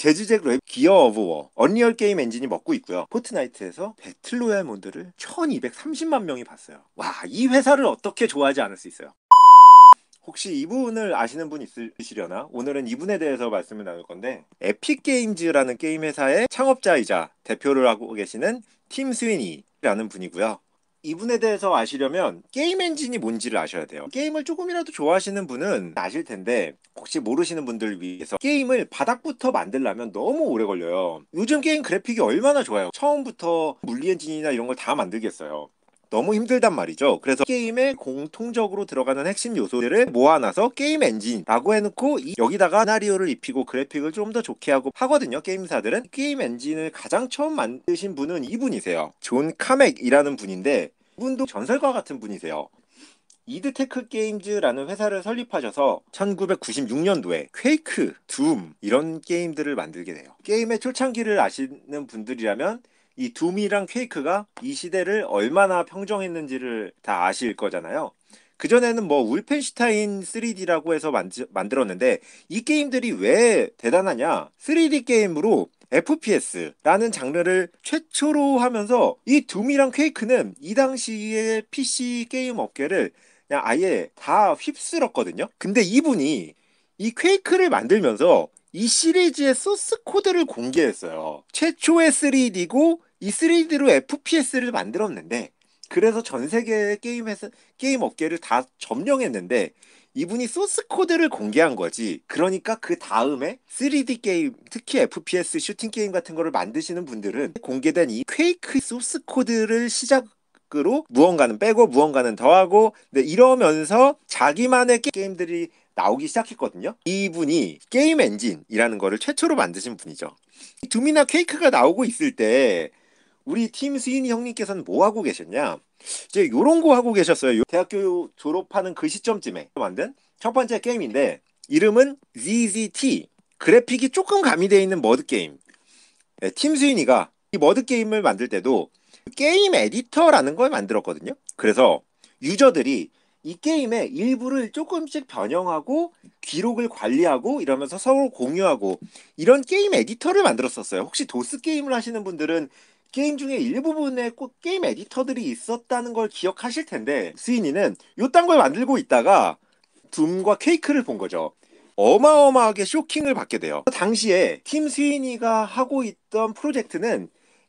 제주잭 랩 기어 오브 워 언리얼 게임 엔진이 먹고 있고요. 포트나이트에서 배틀로얄 모드를 1230만 명이 봤어요. 와, 이 회사를 어떻게 좋아하지 않을 수 있어요. 혹시 이분을 아시는 분 있으시려나? 오늘은 이분에 대해서 말씀을 나눌 건데 에픽게임즈라는 게임 회사의 창업자이자 대표를 하고 계시는 팀 스위니라는 분이고요. 이분에 대해서 아시려면 게임 엔진이 뭔지를 아셔야 돼요. 게임을 조금이라도 좋아하시는 분은 아실 텐데 혹시 모르시는 분들 위해서 게임을 바닥부터 만들려면 너무 오래 걸려요. 요즘 게임 그래픽이 얼마나 좋아요. 처음부터 물리 엔진이나 이런 걸 다 만들겠어요. 너무 힘들단 말이죠. 그래서 게임에 공통적으로 들어가는 핵심 요소들을 모아놔서 게임 엔진이라고 해놓고 여기다가 시나리오를 입히고 그래픽을 좀 더 좋게 하고 하거든요. 게임사들은 게임 엔진을 가장 처음 만드신 분은 이분이세요. 존 카맥이라는 분인데 이분도 전설과 같은 분이세요. 이드테크 게임즈라는 회사를 설립하셔서 1996년도에 퀘이크, 둠 이런 게임들을 만들게 돼요. 게임의 초창기를 아시는 분들이라면 이 둠이랑 퀘이크가 이 시대를 얼마나 평정했는지를 다 아실 거잖아요. 그전에는 뭐 울펜슈타인 3D라고 해서 만지, 만들었는데 이 게임들이 왜 대단하냐? 3D 게임으로 FPS라는 장르를 최초로 하면서 이 둠이랑 퀘이크는 이 당시의 PC 게임 업계를 그냥 아예 다 휩쓸었거든요. 근데 이분이 이 퀘이크를 만들면서 이 시리즈의 소스 코드를 공개했어요. 최초의 3D고 이 3D로 FPS를 만들었는데 그래서 전 세계 게임에서 게임 업계를 다 점령했는데 이분이 소스 코드를 공개한 거지. 그러니까 그 다음에 3D 게임, 특히 FPS 슈팅 게임 같은 거를 만드시는 분들은 공개된 이 퀘이크 소스 코드를 시작 으로 무언가는 빼고 무언가는 더하고 근 네, 이러면서 자기만의 게임들이 나오기 시작했거든요. 이분이 게임 엔진이라는 거를 최초로 만드신 분이죠. 두미나 케이크가 나오고 있을 때 우리 팀 스윈이 형님께서는 뭐 하고 계셨냐? 이제 요런 거 하고 계셨어요. 대학교 졸업하는 그 시점쯤에 만든 첫 번째 게임인데 이름은 ZZT. 그래픽이 조금 가미되어 있는 머드 게임. 네, 팀 스윈이가 이 머드 게임을 만들 때도 게임 에디터라는 걸 만들었거든요. 그래서 유저들이 이 게임의 일부를 조금씩 변형하고 기록을 관리하고 이러면서 서로 공유하고 이런 게임 에디터를 만들었었어요. 혹시 도스 게임을 하시는 분들은 게임 중에 일부분에 꼭 게임 에디터들이 있었다는 걸 기억하실 텐데 스위니는 요딴 걸 만들고 있다가 둠과 케이크를 본 거죠. 어마어마하게 쇼킹을 받게 돼요. 그 당시에 팀 스위니가 하고 있던 프로젝트는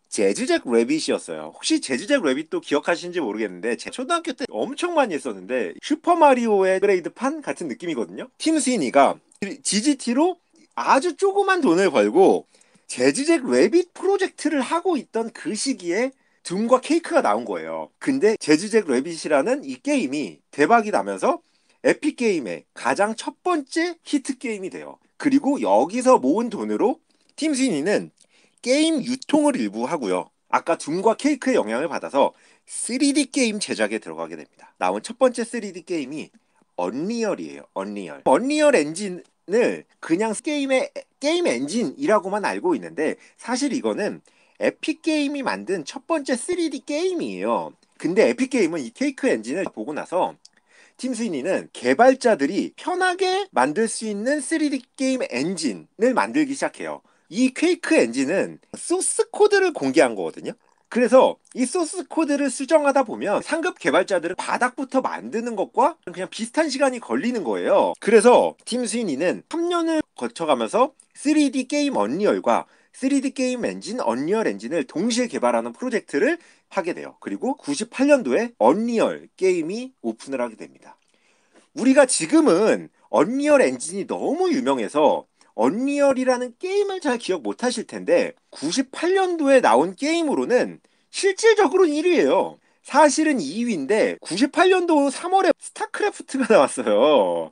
재즈잭래빗이었어요 혹시 재즈잭래빗도 기억하시는지 모르겠는데 제 초등학교 때 엄청 많이 했었는데 슈퍼마리오의 그레이드판 같은 느낌이거든요. 팀 스위니가 GGT로 아주 조그만 돈을 벌고 재즈잭 웨빗 프로젝트를 하고 있던 그 시기에 둠과 케이크가 나온 거예요. 근데 재즈잭 웨빗이라는 이 게임이 대박이 나면서 에픽 게임의 가장 첫 번째 히트 게임이 돼요. 그리고 여기서 모은 돈으로 팀스니는 게임 유통을 일부 하고요. 아까 둠과 케이크의 영향을 받아서 3D 게임 제작에 들어가게 됩니다. 나온 첫 번째 3D 게임이 언리얼이에요. 언리얼. 언리얼 엔진 을 그냥 게임의 게임 엔진이라고만 알고 있는데 사실 이거는 에픽 게임이 만든 첫 번째 3D 게임이에요. 근데 에픽 게임은 이 케이크 엔진을 보고 나서 팀 스위니는 개발자들이 편하게 만들 수 있는 3D 게임 엔진을 만들기 시작해요. 이케이크 엔진은 소스 코드를 공개한 거거든요. 그래서 이 소스 코드를 수정하다 보면 상급 개발자들은 바닥부터 만드는 것과 그냥 비슷한 시간이 걸리는 거예요. 그래서 팀 스위니는 3년을 거쳐가면서 3D 게임 언리얼과 3D 게임 엔진 언리얼 엔진을 동시에 개발하는 프로젝트를 하게 돼요. 그리고 98년도에 언리얼 게임이 오픈을 하게 됩니다. 우리가 지금은 언리얼 엔진이 너무 유명해서 언리얼이라는 게임을 잘 기억 못 하실 텐데 98년도에 나온 게임으로는 실질적으로 1위예요. 사실은 2위인데 98년도 3월에 스타크래프트가 나왔어요.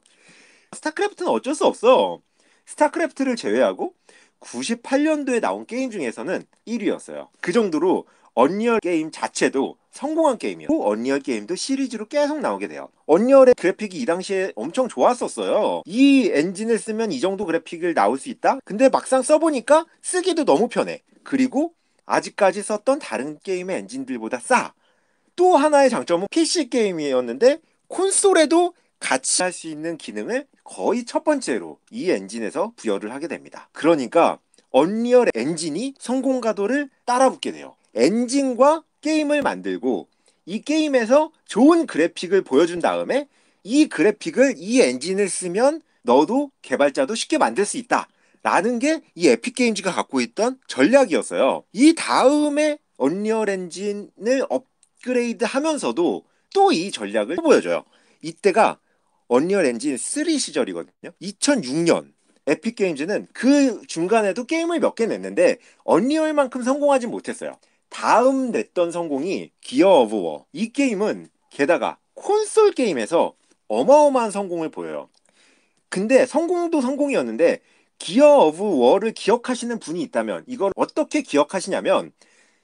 스타크래프트는 어쩔 수 없어. 스타크래프트를 제외하고 98년도에 나온 게임 중에서는 1위였어요. 그 정도로 언리얼 게임 자체도 성공한 게임이었고 언리얼 게임도 시리즈로 계속 나오게 돼요. 언리얼의 그래픽이 이 당시에 엄청 좋았었어요. 이 엔진을 쓰면 이 정도 그래픽을 나올 수 있다? 근데 막상 써보니까 쓰기도 너무 편해. 그리고 아직까지 썼던 다른 게임의 엔진들보다 싸. 또 하나의 장점은 PC 게임이었는데 콘솔에도 같이 할 수 있는 기능을 거의 첫 번째로 이 엔진에서 부여를 하게 됩니다. 그러니까 언리얼 엔진이 성공가도를 따라붙게 돼요. 엔진과 게임을 만들고 이 게임에서 좋은 그래픽을 보여준 다음에 이 그래픽을 이 엔진을 쓰면 너도 개발자도 쉽게 만들 수 있다. 라는 게 이 에픽게임즈가 갖고 있던 전략이었어요. 이 다음에 언리얼 엔진을 업그레이드 하면서도 또 이 전략을 보여줘요. 이때가 언리얼 엔진 3 시절이거든요. 2006년 에픽게임즈는 그 중간에도 게임을 몇 개 냈는데 언리얼만큼 성공하지 못했어요. 다음 냈던 성공이 기어 오브 워. 이 게임은 게다가 콘솔 게임에서 어마어마한 성공을 보여요. 근데 성공도 성공이었는데 기어 오브 워를 기억하시는 분이 있다면 이걸 어떻게 기억하시냐면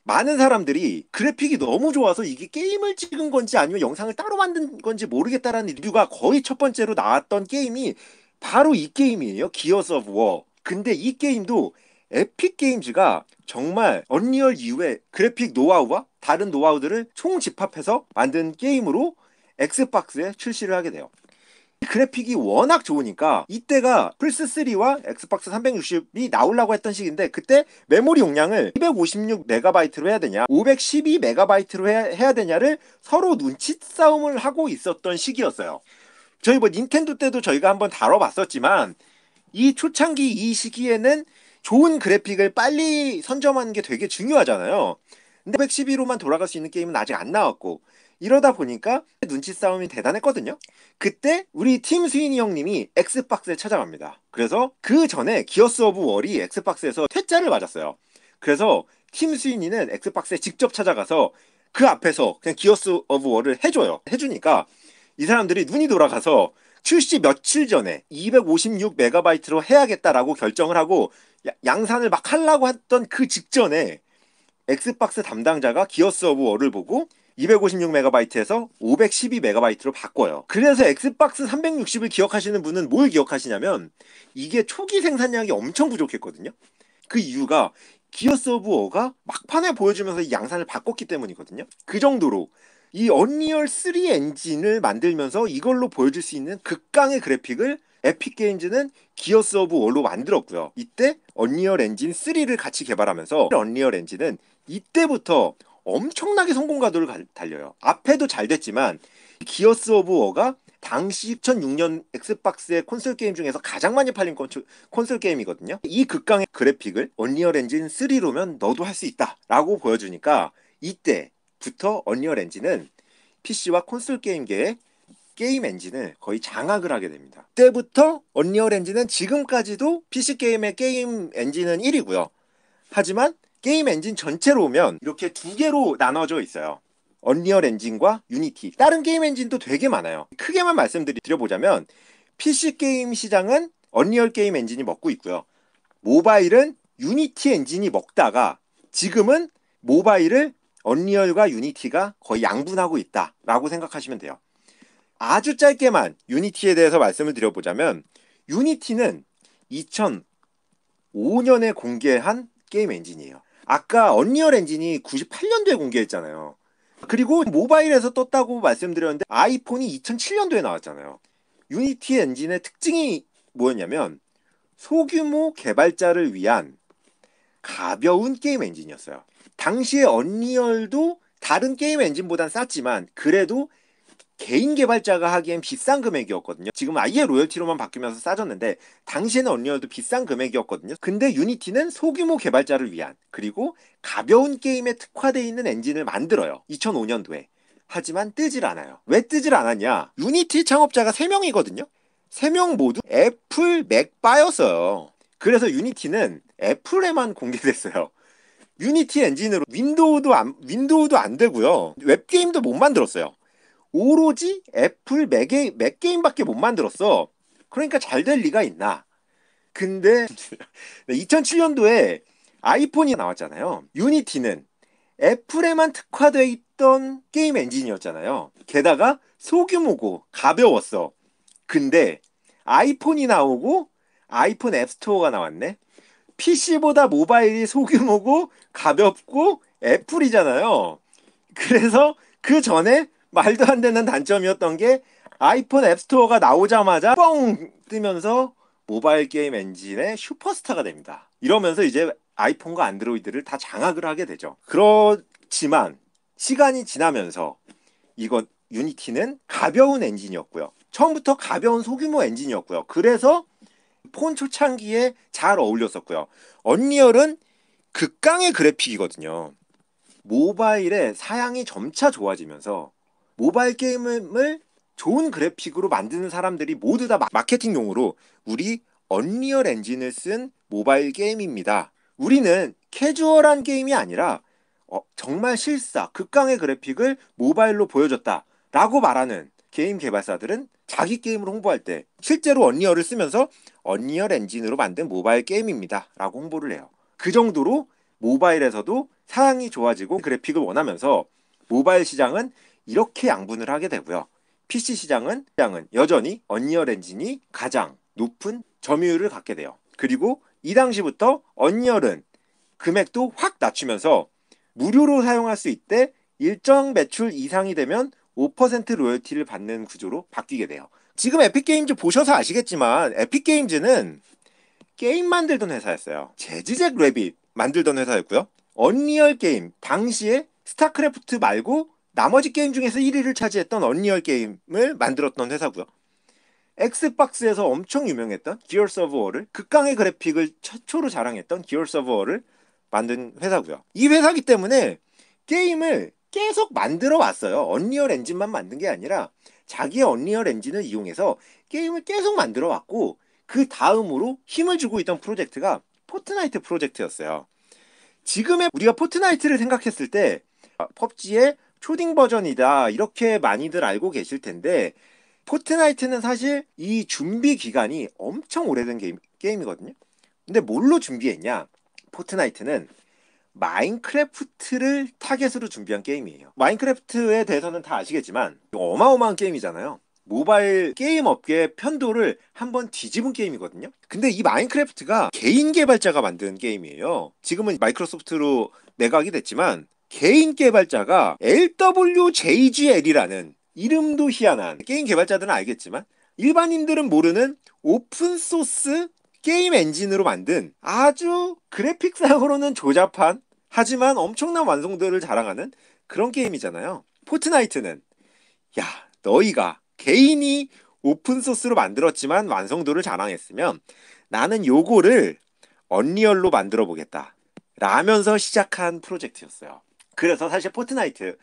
많은 사람들이 그래픽이 너무 좋아서 이게 게임을 찍은 건지 아니면 영상을 따로 만든 건지 모르겠다라는 리뷰가 거의 첫 번째로 나왔던 게임이 바로 이 게임이에요. 기어 오브 워. 근데 이 게임도 에픽 게임즈가 정말 언리얼 이후에 그래픽 노하우와 다른 노하우들을 총집합해서 만든 게임으로 엑스박스에 출시를 하게 돼요. 그래픽이 워낙 좋으니까 이때가 플스3와 엑스박스 360이 나오려고 했던 시기인데 그때 메모리 용량을 256MB로 해야 되냐 512MB로 해야, 해야 되냐를 서로 눈치 싸움을 하고 있었던 시기였어요. 저희 뭐 닌텐도 때도 저희가 한번 다뤄봤었지만 이 초창기 이 시기에는 좋은 그래픽을 빨리 선점하는 게 되게 중요하잖아요. 근데 112로만 돌아갈 수 있는 게임은 아직 안 나왔고 이러다 보니까 눈치 싸움이 대단했거든요. 그때 우리 팀 스위니 형님이 엑스박스에 찾아갑니다. 그래서 그 전에 기어스 오브 월이 엑스박스에서 퇴짜를 맞았어요. 그래서 팀 스위니는 엑스박스에 직접 찾아가서 그 앞에서 그냥 기어스 오브 월을 해줘요. 해주니까 이 사람들이 눈이 돌아가서 출시 며칠 전에 256메가바이트로 해야겠다라고 결정을 하고 양산을 막 하려고 했던 그 직전에 엑스박스 담당자가 기어스 오브 워를 보고 256메가바이트에서 512메가바이트로 바꿔요. 그래서 엑스박스 360을 기억하시는 분은 뭘 기억하시냐면 이게 초기 생산량이 엄청 부족했거든요. 그 이유가 기어스 오브 워가 막판에 보여주면서 양산을 바꿨기 때문이거든요. 그 정도로 이 언리얼 3 엔진을 만들면서 이걸로 보여줄 수 있는 극강의 그래픽을 에픽 게임즈는 기어스 오브 월로 만들었고요. 이때 언리얼 엔진 3를 같이 개발하면서 언리얼 엔진은 이때부터 엄청나게 성공가도를 달려요. 앞에도 잘 됐지만 기어스 오브 워가 당시 2006년 엑스박스의 콘솔 게임 중에서 가장 많이 팔린 콘솔, 게임이거든요. 이 극강의 그래픽을 언리얼 엔진 3로면 너도 할 수 있다 라고 보여주니까 이때 부터 언리얼 엔진은 PC와 콘솔 게임계의 게임 엔진을 거의 장악을 하게 됩니다. 그때부터 언리얼 엔진은 지금까지도 PC 게임의 게임 엔진은 1위고요. 하지만 게임 엔진 전체로 오면 이렇게 두 개로 나눠져 있어요. 언리얼 엔진과 유니티. 다른 게임 엔진도 되게 많아요. 크게만 말씀드려보자면 PC 게임 시장은 언리얼 게임 엔진이 먹고 있고요. 모바일은 유니티 엔진이 먹다가 지금은 모바일을 언리얼과 유니티가 거의 양분하고 있다라고 생각하시면 돼요. 아주 짧게만 유니티에 대해서 말씀을 드려보자면 유니티는 2005년에 공개한 게임 엔진이에요. 아까 언리얼 엔진이 98년도에 공개했잖아요. 그리고 모바일에서 떴다고 말씀드렸는데 아이폰이 2007년도에 나왔잖아요. 유니티 엔진의 특징이 뭐였냐면 소규모 개발자를 위한 가벼운 게임 엔진이었어요. 당시에 언리얼도 다른 게임 엔진보단 쌌지만 그래도 개인 개발자가 하기엔 비싼 금액이었거든요. 지금 아예 로열티로만 바뀌면서 싸졌는데 당시에는 언리얼도 비싼 금액이었거든요. 근데 유니티는 소규모 개발자를 위한 그리고 가벼운 게임에 특화되어 있는 엔진을 만들어요. 2005년도에. 하지만 뜨질 않아요. 왜 뜨질 않았냐? 유니티 창업자가 3명이거든요. 3명 모두 애플 맥바였어요. 그래서 유니티는 애플에만 공개됐어요. 유니티 엔진으로 윈도우도 안 윈도우도 안 되고요. 웹 게임도 못 만들었어요. 오로지 애플 맥에, 맥 게임밖에 못 만들었어. 그러니까 잘 될 리가 있나? 근데 2007년도에 아이폰이 나왔잖아요. 유니티는 애플에만 특화되어 있던 게임 엔진이었잖아요. 게다가 소규모고 가벼웠어. 근데 아이폰이 나오고 아이폰 앱스토어가 나왔네. PC보다 모바일이 소규모고 가볍고 애플이잖아요. 그래서 그 전에 말도 안 되는 단점이었던 게 아이폰 앱스토어가 나오자마자 뻥 뜨면서 모바일 게임 엔진의 슈퍼스타가 됩니다. 이러면서 이제 아이폰과 안드로이드를 다 장악을 하게 되죠. 그렇지만 시간이 지나면서 이건 유니티는 가벼운 엔진이었고요. 처음부터 가벼운 소규모 엔진이었고요. 그래서 폰 초창기에 잘 어울렸었고요. 언리얼은 극강의 그래픽이거든요. 모바일의 사양이 점차 좋아지면서 모바일 게임을 좋은 그래픽으로 만드는 사람들이 모두 다 마케팅용으로 우리 언리얼 엔진을 쓴 모바일 게임입니다. 우리는 캐주얼한 게임이 아니라 어, 정말 실사, 극강의 그래픽을 모바일로 보여줬다 라고 말하는 게임 개발사들은 자기 게임을 홍보할 때 실제로 언리얼을 쓰면서 언리얼 엔진으로 만든 모바일 게임입니다. 라고 홍보를 해요. 그 정도로 모바일에서도 사양이 좋아지고 그래픽을 원하면서 모바일 시장은 이렇게 양분을 하게 되고요. PC 시장은 시장은 여전히 언리얼 엔진이 가장 높은 점유율을 갖게 돼요. 그리고 이 당시부터 언리얼은 금액도 확 낮추면서 무료로 사용할 수 있대 일정 매출 이상이 되면 5% 로열티를 받는 구조로 바뀌게 돼요. 지금 에픽게임즈 보셔서 아시겠지만 에픽게임즈는 게임 만들던 회사였어요. 제지잭 래빗 만들던 회사였고요. 언리얼 게임 당시에 스타크래프트 말고 나머지 게임 중에서 1위를 차지했던 언리얼 게임을 만들었던 회사고요. 엑스박스에서 엄청 유명했던 기어 서브워를 극강의 그래픽을 최초로 자랑했던 기어 서브워를 만든 회사고요. 이 회사기 때문에 게임을 계속 만들어 왔어요. 언리얼 엔진만 만든 게 아니라 자기의 언리얼 엔진을 이용해서 게임을 계속 만들어 왔고 그 다음으로 힘을 주고 있던 프로젝트가 포트나이트 프로젝트였어요. 지금의 우리가 포트나이트를 생각했을 때 펍지의 초딩 버전이다 이렇게 많이들 알고 계실 텐데 포트나이트는 사실 이 준비 기간이 엄청 오래된 게임, 이거든요 근데 뭘로 준비했냐? 포트나이트는 마인크래프트를 타겟으로 준비한 게임이에요. 마인크래프트에 대해서는 다 아시겠지만 어마어마한 게임이잖아요. 모바일 게임 업계 의 편도를 한번 뒤집은 게임이거든요. 근데 이 마인크래프트가 개인 개발자가 만든 게임이에요. 지금은 마이크로소프트로 내각이 됐지만 개인 개발자가 LWJGL이라는 이름도 희한한 게임 개발자들은 알겠지만 일반인들은 모르는 오픈소스 게임 엔진으로 만든 아주 그래픽상으로는 조잡한 하지만 엄청난 완성도를 자랑하는 그런 게임이잖아요. 포트나이트는 야 너희가 개인이 오픈소스로 만들었지만 완성도를 자랑했으면 나는 요거를 언리얼로 만들어 보겠다. 라면서 시작한 프로젝트였어요. 그래서 사실 포트나이트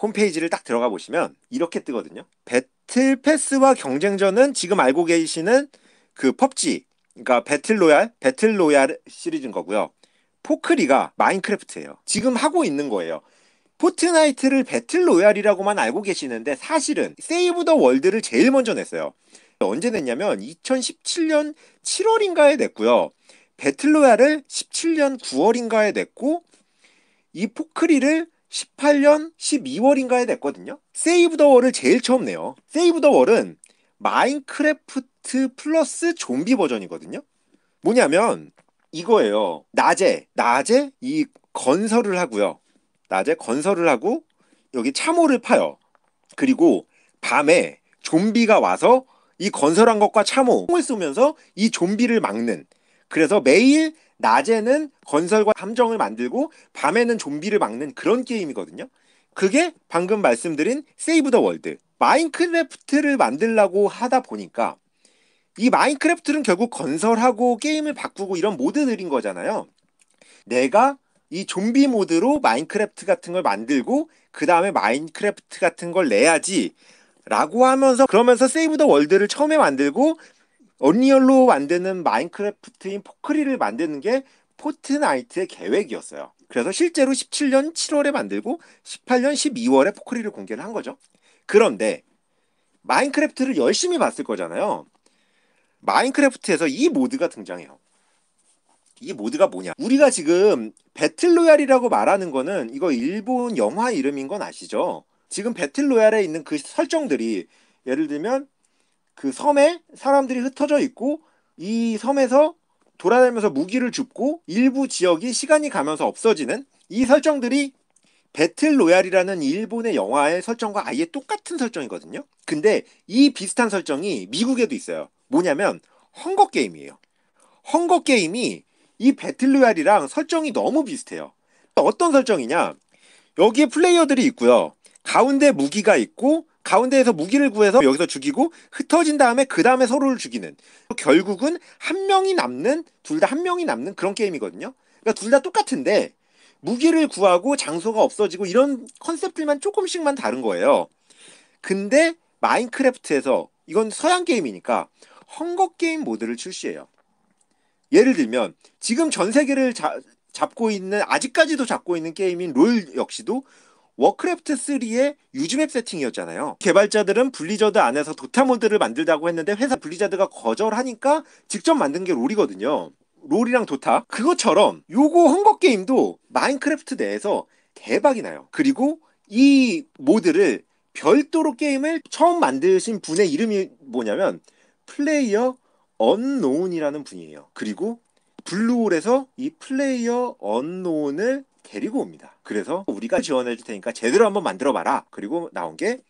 홈페이지를 딱 들어가 보시면 이렇게 뜨거든요. 배틀 패스와 경쟁전은 지금 알고 계시는 그 펍지 그러니까 배틀로얄, 배틀로얄 시리즈인 거고요. 포크리가 마인크래프트예요. 지금 하고 있는 거예요. 포트나이트를 배틀로얄이라고만 알고 계시는데 사실은 세이브 더 월드를 제일 먼저 냈어요. 언제 냈냐면 2017년 7월인가에 냈고요. 배틀로얄을 17년 9월인가에 냈고 이 포크리를 18년 12월인가에 냈거든요. 세이브 더 월을 제일 처음 내요. 세이브 더 월은 마인크래프트 라이트 플러스 좀비 버전이거든요. 뭐냐면 이거예요. 낮에 낮에 이 건설을 하고요. 낮에 건설을 하고 여기 참호를 파요. 그리고 밤에 좀비가 와서 이 건설한 것과 참호 총을 쏘면서 이 좀비를 막는 그래서 매일 낮에는 건설과 함정을 만들고 밤에는 좀비를 막는 그런 게임이거든요. 그게 방금 말씀드린 세이브 더 월드 마인크래프트를 만들라고 하다 보니까 이 마인크래프트는 결국 건설하고 게임을 바꾸고 이런 모드들인 거잖아요. 내가 이 좀비 모드로 마인크래프트 같은 걸 만들고 그 다음에 마인크래프트 같은 걸 내야지 라고 하면서 그러면서 세이브 더 월드를 처음에 만들고 언리얼로 만드는 마인크래프트인 포크리를 만드는 게 포트나이트의 계획이었어요. 그래서 실제로 17년 7월에 만들고 18년 12월에 포크리를 공개를 한 거죠. 그런데 마인크래프트를 열심히 봤을 거잖아요. 마인크래프트에서 이 모드가 등장해요. 이 모드가 뭐냐? 우리가 지금 배틀로얄이라고 말하는 거는 이거 일본 영화 이름인 건 아시죠? 지금 배틀로얄에 있는 그 설정들이 예를 들면 그 섬에 사람들이 흩어져 있고 이 섬에서 돌아다니면서 무기를 줍고 일부 지역이 시간이 가면서 없어지는 이 설정들이 배틀로얄이라는 일본의 영화의 설정과 아예 똑같은 설정이거든요. 근데 이 비슷한 설정이 미국에도 있어요. 뭐냐면 헝거 게임이에요. 헝거 게임이 이 배틀로얄이랑 설정이 너무 비슷해요. 어떤 설정이냐? 여기에 플레이어들이 있고요. 가운데 무기가 있고 가운데에서 무기를 구해서 여기서 죽이고 흩어진 다음에 그 다음에 서로를 죽이는 결국은 한 명이 남는 둘 다 한 명이 남는 그런 게임이거든요. 그러니까 둘 다 똑같은데 무기를 구하고 장소가 없어지고 이런 컨셉들만 조금씩만 다른 거예요. 근데 마인크래프트에서 이건 서양 게임이니까 헝거 게임 모드를 출시해요. 예를 들면 지금 전 세계를 자, 잡고 있는 아직까지도 잡고 있는 게임인 롤 역시도 워크래프트 3의 유즈맵 세팅이었잖아요. 개발자들은 블리자드 안에서 도타 모드를 만들다고 했는데 회사 블리자드가 거절하니까 직접 만든 게 롤이거든요. 롤이랑 도타 그것처럼 요거 헝거 게임도 마인크래프트 내에서 대박이 나요. 그리고 이 모드를 별도로 게임을 처음 만드신 분의 이름이 뭐냐면 플레이어 언노운이라는 분이에요. 그리고 블루홀에서 이 플레이어 언노운을 데리고 옵니다. 그래서 우리가 지원해 줄 테니까 제대로 한번 만들어 봐라. 그리고 나온 게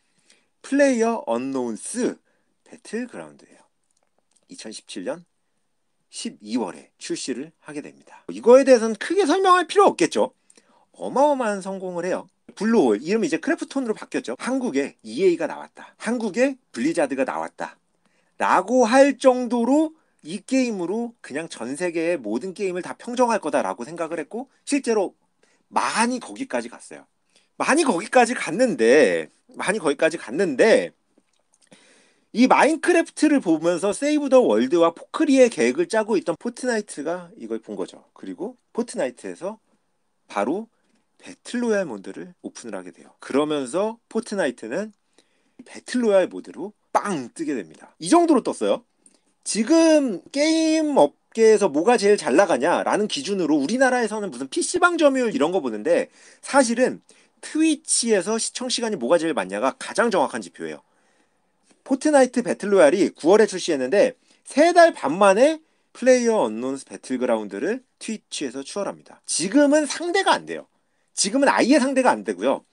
플레이어 언노운스 배틀그라운드예요. 2017년 12월에 출시를 하게 됩니다. 이거에 대해서는 크게 설명할 필요 없겠죠. 어마어마한 성공을 해요. 블루홀 이름이 이제 크래프톤으로 바뀌었죠. 한국에 EA가 나왔다. 한국에 블리자드가 나왔다. 라고 할 정도로 이 게임으로 그냥 전 세계의 모든 게임을 다 평정할 거다라고 생각을 했고 실제로 많이 거기까지 갔어요. 많이 거기까지 갔는데 많이 거기까지 갔는데 이 마인크래프트를 보면서 세이브 더 월드와 포크리의 계획을 짜고 있던 포트나이트가 이걸 본 거죠. 그리고 포트나이트에서 바로 배틀로얄 모드를 오픈을 하게 돼요. 그러면서 포트나이트는 배틀로얄 모드로 빵 뜨게 됩니다. 이 정도로 떴어요. 지금 게임 업계에서 뭐가 제일 잘 나가냐라는 기준으로 우리나라에서는 무슨 PC방 점유율 이런 거 보는데 사실은 트위치에서 시청 시간이 뭐가 제일 많냐가 가장 정확한 지표예요. 포트나이트 배틀로얄이 9월에 출시했는데 세달반 만에 플레이어 언론스 배틀그라운드를 트위치에서 추월합니다. 지금은 상대가 안 돼요. 지금은 아예 상대가 안 되고요.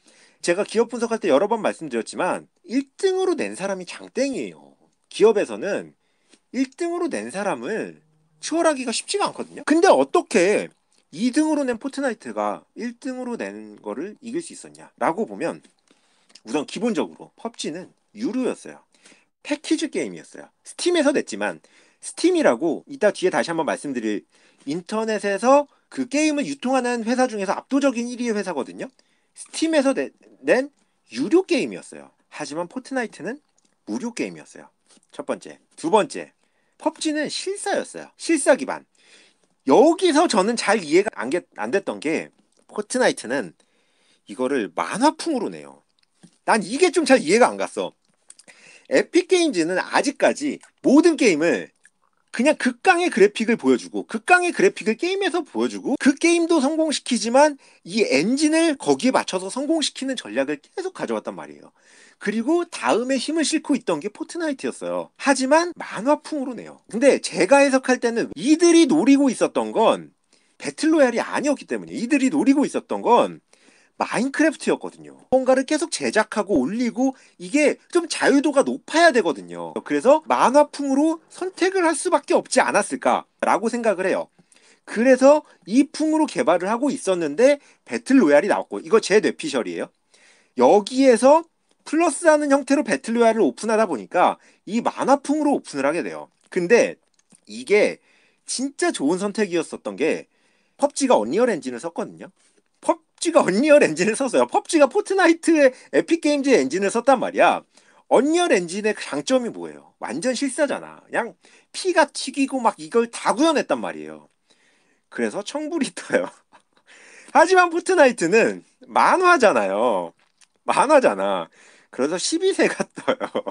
제가 기업 분석할 때 여러 번 말씀드렸지만 1등으로 낸 사람이 장땡이에요. 기업에서는 1등으로 낸 사람을 추월하기가 쉽지가 않거든요. 근데 어떻게 2등으로 낸 포트나이트가 1등으로 낸 거를 이길 수 있었냐? 라고 보면 우선 기본적으로 펍지는 유료였어요. 패키지 게임이었어요. 스팀에서 냈지만 스팀이라고 이따 뒤에 다시 한번 말씀드릴 인터넷에서 그 게임을 유통하는 회사 중에서 압도적인 1위의 회사거든요. 스팀에서 내, 낸 유료 게임이었어요. 하지만 포트나이트는 무료 게임이었어요. 첫 번째. 두 번째. 펍지는 실사였어요. 실사 기반. 여기서 저는 잘 이해가 안, 게, 안 됐던 게 포트나이트는 이거를 만화풍으로 내요. 난 이게 좀 잘 이해가 안 갔어. 에픽게임즈는 아직까지 모든 게임을 그냥 극강의 그래픽을 보여주고 극강의 그래픽을 게임에서 보여주고 그 게임도 성공시키지만 이 엔진을 거기에 맞춰서 성공시키는 전략을 계속 가져왔단 말이에요. 그리고 다음에 힘을 싣고 있던 게 포트나이트였어요. 하지만 만화풍으로 내요. 근데 제가 해석할 때는 이들이 노리고 있었던 건 배틀로얄이 아니었기 때문에 이들이 노리고 있었던 건 마인크래프트였거든요. 뭔가를 계속 제작하고 올리고 이게 좀 자유도가 높아야 되거든요. 그래서 만화풍으로 선택을 할 수밖에 없지 않았을까라고 생각을 해요. 그래서 이 풍으로 개발을 하고 있었는데 배틀로얄이 나왔고 이거 제 뇌피셜이에요. 여기에서 플러스하는 형태로 배틀로얄을 오픈하다 보니까 이 만화풍으로 오픈을 하게 돼요. 근데 이게 진짜 좋은 선택이었었던 게 펍지가 언리얼 엔진을 썼거든요. 펍지가 언리얼 엔진을 썼어요. 펍지가 포트나이트의 에픽게임즈의 엔진을 썼단 말이야. 언리얼 엔진의 장점이 뭐예요? 완전 실사잖아. 그냥 피가 튀기고 막 이걸 다 구현했단 말이에요. 그래서 청불이 떠요. 하지만 포트나이트는 만화잖아요. 만화잖아. 그래서 12세가 떠요.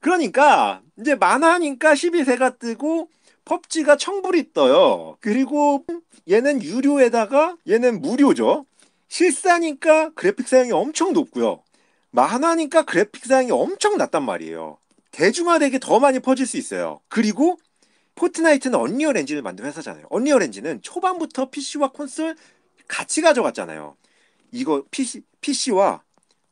그러니까 이제 만화니까 12세가 뜨고 펍지가 청불이 떠요. 그리고 얘는 유료에다가 얘는 무료죠. 실사니까 그래픽 사양이 엄청 높고요. 만화니까 그래픽 사양이 엄청 낮단 말이에요. 대중화되게 더 많이 퍼질 수 있어요. 그리고 포트나이트는 언리얼 엔진을 만든 회사잖아요. 언리얼 엔진은 초반부터 PC와 콘솔 같이 가져갔잖아요. 이거 PC, PC와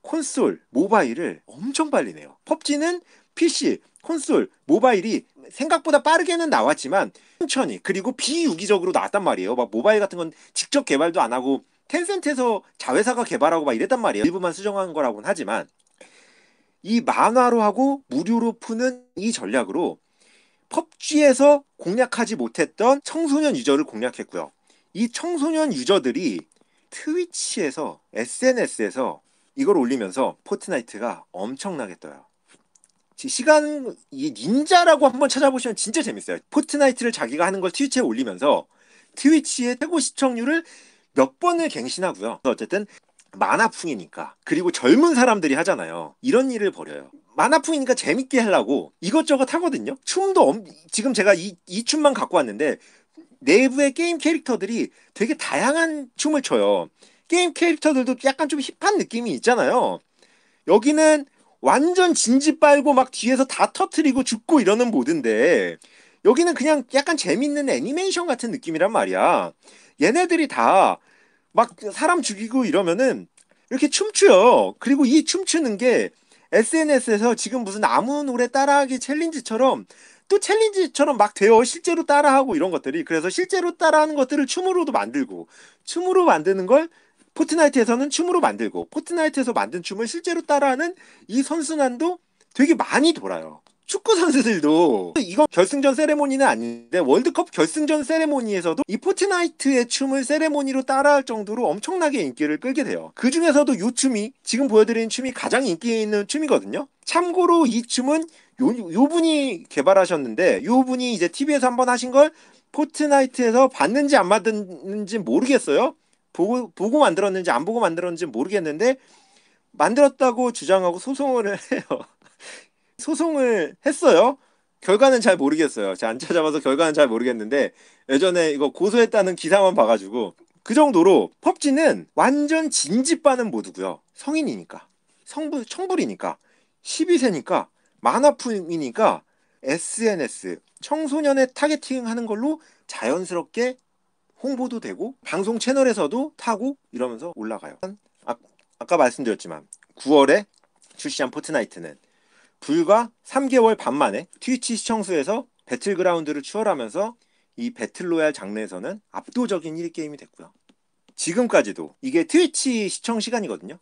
콘솔, 모바일을 엄청 빨리 내요. 펍지는 PC, 콘솔, 모바일이 생각보다 빠르게는 나왔지만 천천히 그리고 비유기적으로 나왔단 말이에요. 막 모바일 같은 건 직접 개발도 안 하고 텐센트에서 자회사가 개발하고 막 이랬단 말이에요. 일부만 수정한 거라고는 하지만 이 만화로 하고 무료로 푸는 이 전략으로 펍지에서 공략하지 못했던 청소년 유저를 공략했고요. 이 청소년 유저들이 트위치에서 SNS에서 이걸 올리면서 포트나이트가 엄청나게 떠요. 시간 이 닌자라고 한번 찾아보시면 진짜 재밌어요. 포트나이트를 자기가 하는 걸 트위치에 올리면서 트위치의 최고 시청률을 몇 번을 갱신하고요. 어쨌든 만화풍이니까 그리고 젊은 사람들이 하잖아요. 이런 일을 벌여요. 만화풍이니까 재밌게 하려고 이것저것 하거든요. 춤도 엄, 지금 제가 이, 이 춤만 갖고 왔는데 내부의 게임 캐릭터들이 되게 다양한 춤을 춰요. 게임 캐릭터들도 약간 좀 힙한 느낌이 있잖아요. 여기는 완전 진지 빨고 막 뒤에서 다 터트리고 죽고 이러는 모드인데 여기는 그냥 약간 재밌는 애니메이션 같은 느낌이란 말이야. 얘네들이 다 막 사람 죽이고 이러면은 이렇게 춤추요. 그리고 이 춤추는 게 SNS에서 지금 무슨 아무 노래 따라하기 챌린지처럼 또 챌린지처럼 막 되어 실제로 따라하고 이런 것들이 그래서 실제로 따라하는 것들을 춤으로도 만들고 춤으로 만드는 걸 포트나이트에서는 춤으로 만들고 포트나이트에서 만든 춤을 실제로 따라하는 이 선순환도 되게 많이 돌아요. 축구 선수들도 이건 결승전 세레모니는 아닌데 월드컵 결승전 세레모니에서도 이 포트나이트의 춤을 세레모니로 따라할 정도로 엄청나게 인기를 끌게 돼요. 그 중에서도 이 춤이 지금 보여드리는 춤이 가장 인기 있는 춤이거든요. 참고로 이 춤은 요, 요 분이 개발하셨는데 요 분이 이제 TV에서 한번 하신 걸 포트나이트에서 봤는지 안 봤는지 모르겠어요. 보고 보고 만들었는지 안 보고 만들었는지 모르겠는데 만들었다고 주장하고 소송을 해요. 소송을 했어요. 결과는 잘 모르겠어요. 제가 안 찾아봐서 결과는 잘 모르겠는데 예전에 이거 고소했다는 기사만 봐가지고 그 정도로 펍지는 완전 진지빠는 모두고요. 성인이니까 성부 청불이니까 12세니까 만화풍이니까 SNS 청소년의 타겟팅하는 걸로 자연스럽게 홍보도 되고 방송 채널에서도 타고 이러면서 올라가요. 아, 아까 말씀드렸지만 9월에 출시한 포트나이트는 불과 3개월 반 만에 트위치 시청수에서 배틀그라운드를 추월하면서 이 배틀로얄 장르에서는 압도적인 1위 게임이 됐고요. 지금까지도 이게 트위치 시청 시간이거든요.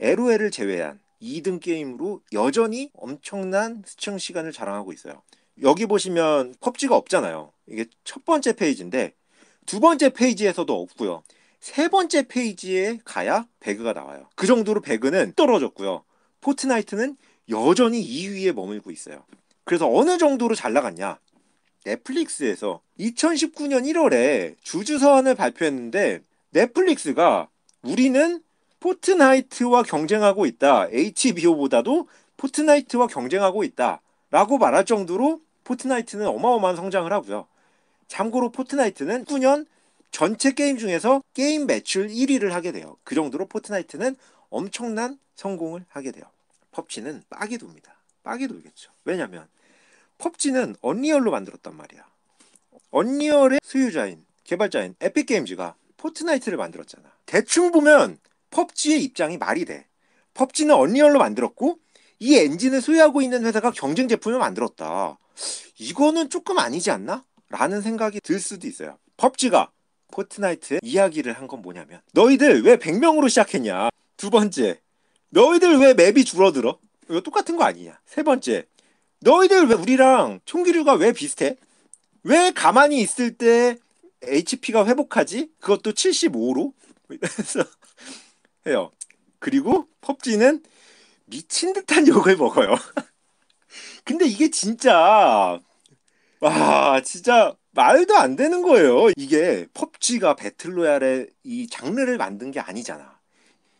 LOL을 제외한 2등 게임으로 여전히 엄청난 시청 시간을 자랑하고 있어요. 여기 보시면 펍지가 없잖아요. 이게 첫 번째 페이지인데 두 번째 페이지에서도 없고요. 세 번째 페이지에 가야 배그가 나와요. 그 정도로 배그는 떨어졌고요. 포트나이트는 여전히 2위에 머물고 있어요. 그래서 어느 정도로 잘 나갔냐? 넷플릭스에서 2019년 1월에 주주 서한을 발표했는데 넷플릭스가 우리는 포트나이트와 경쟁하고 있다. HBO보다도 포트나이트와 경쟁하고 있다. 라고 말할 정도로 포트나이트는 어마어마한 성장을 하고요. 참고로 포트나이트는 9년 전체 게임 중에서 게임 매출 1위를 하게 돼요. 그 정도로 포트나이트는 엄청난 성공을 하게 돼요. 펍지는 빡이 돕니다. 빡이 돌겠죠. 왜냐면 펍지는 언리얼로 만들었단 말이야. 언리얼의 소유자인 개발자인 에픽게임즈가 포트나이트를 만들었잖아. 대충 보면 펍지의 입장이 말이 돼. 펍지는 언리얼로 만들었고 이 엔진을 소유하고 있는 회사가 경쟁 제품을 만들었다. 이거는 조금 아니지 않나? 라는 생각이 들 수도 있어요. 펍지가 포트나이트의 이야기를 한 건 뭐냐면 너희들 왜 100명으로 시작했냐? 두 번째, 너희들 왜 맵이 줄어들어? 이거 똑같은 거 아니냐? 세 번째, 너희들 왜 우리랑 총기류가 왜 비슷해? 왜 가만히 있을 때 HP가 회복하지? 그것도 75로? 해요. 그리고 펍지는 미친 듯한 욕을 먹어요. 근데 이게 진짜 와, 진짜 말도 안 되는 거예요. 이게 펍지가 배틀로얄의 이 장르를 만든 게 아니잖아.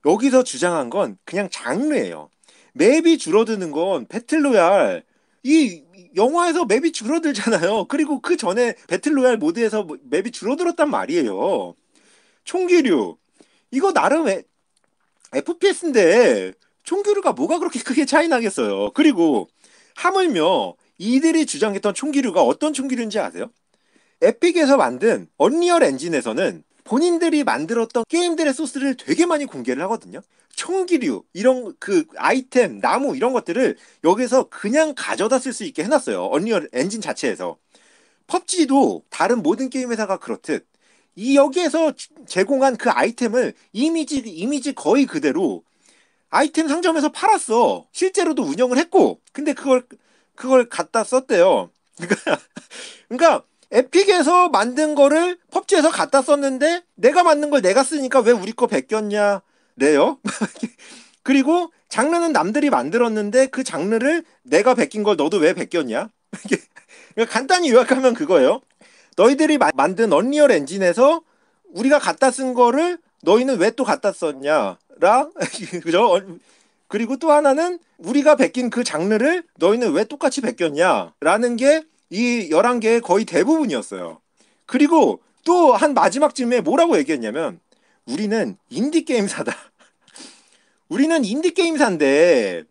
여기서 주장한 건 그냥 장르예요. 맵이 줄어드는 건 배틀로얄 이 영화에서 맵이 줄어들잖아요. 그리고 그 전에 배틀로얄 모드에서 뭐 맵이 줄어들었단 말이에요. 총기류 이거 나름 FPS인데 총기류가 뭐가 그렇게 크게 차이 나겠어요. 그리고 하물며 이들이 주장했던 총기류가 어떤 총기류인지 아세요? 에픽에서 만든 언리얼 엔진에서는 본인들이 만들었던 게임들의 소스를 되게 많이 공개를 하거든요. 총기류, 이런 그 아이템, 나무 이런 것들을 여기서 그냥 가져다 쓸 수 있게 해놨어요. 언리얼 엔진 자체에서. 펍지도 다른 모든 게임 회사가 그렇듯 이 여기에서 제공한 그 아이템을 이미지 이미지 거의 그대로 아이템 상점에서 팔았어. 실제로도 운영을 했고. 근데 그걸 그걸 갖다 썼대요. 그러니까, 그러니까, 에픽에서 만든 거를 펍지에서 갖다 썼는데 내가 만든 걸 내가 쓰니까 왜 우리 거 베꼈냐 래요. 그리고 장르는 남들이 만들었는데 그 장르를 내가 베낀 걸 너도 왜 베꼈냐? 그러니까 간단히 요약하면 그거예요. 너희들이 마- 만든 언리얼 엔진에서 우리가 갖다 쓴 거를 너희는 왜 또 갖다 썼냐? 라 그죠? 어, 그리고 또 하나는 우리가 베낀 그 장르를 너희는 왜 똑같이 베꼈냐? 라는 게 이 11개의 거의 대부분이었어요. 그리고 또 한 마지막쯤에 뭐라고 얘기했냐면 우리는 인디게임사다. 우리는 인디게임사인데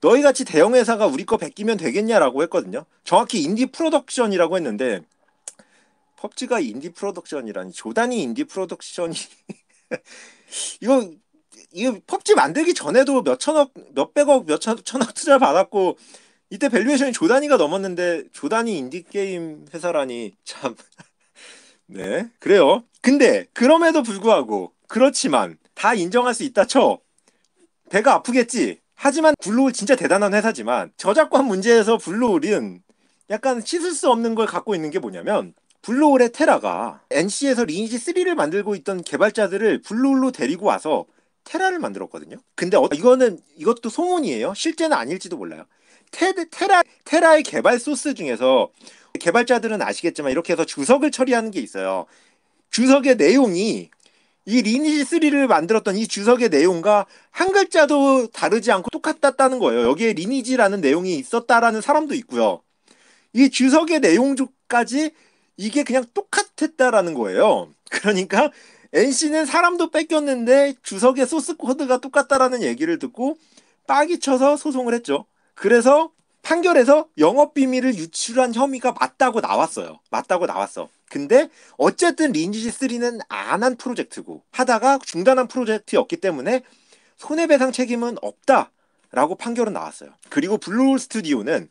너희 같이 대형 회사가 우리 거 베끼면 되겠냐라고 했거든요. 정확히 인디 프로덕션이라고 했는데 펍지가 인디 프로덕션이라니 조단이 인디 프로덕션이 이거 이거 펍지 만들기 전에도 몇 천억, 몇 백억, 몇 천, 억 투자 를 받았고 이때 밸류에이션이 조단위가 넘었는데 조단위 인디 게임 회사라니 참. 네, 그래요. 근데 그럼에도 불구하고 그렇지만 다 인정할 수 있다 쳐. 배가 아프겠지. 하지만 블루홀 진짜 대단한 회사지만 저작권 문제에서 블루홀은 약간 씻을 수 없는 걸 갖고 있는 게 뭐냐면 블루홀의 테라가 NC에서 리니지 3를 만들고 있던 개발자들을 블루홀로 데리고 와서 테라를 만들었거든요. 근데 어, 이거는 이것도 소문이에요. 실제는 아닐지도 몰라요. 테, 테라 테라의 개발 소스 중에서 개발자들은 아시겠지만 이렇게 해서 주석을 처리하는 게 있어요. 주석의 내용이 이 리니지 3를 만들었던 이 주석의 내용과 한 글자도 다르지 않고 똑같았다는 거예요. 여기에 리니지라는 내용이 있었다라는 사람도 있고요. 이 주석의 내용까지 이게 그냥 똑같았다라는 거예요. 그러니까 NC는 사람도 뺏겼는데 주석의 소스 코드가 똑같다라는 얘기를 듣고 빠기 쳐서 소송을 했죠. 그래서 판결에서 영업 비밀을 유출한 혐의가 맞다고 나왔어요. 맞다고 나왔어. 근데 어쨌든 린지 지 3는 안 한 프로젝트고 하다가 중단한 프로젝트였기 때문에 손해배상 책임은 없다라고 판결은 나왔어요. 그리고 블루 홀 스튜디오는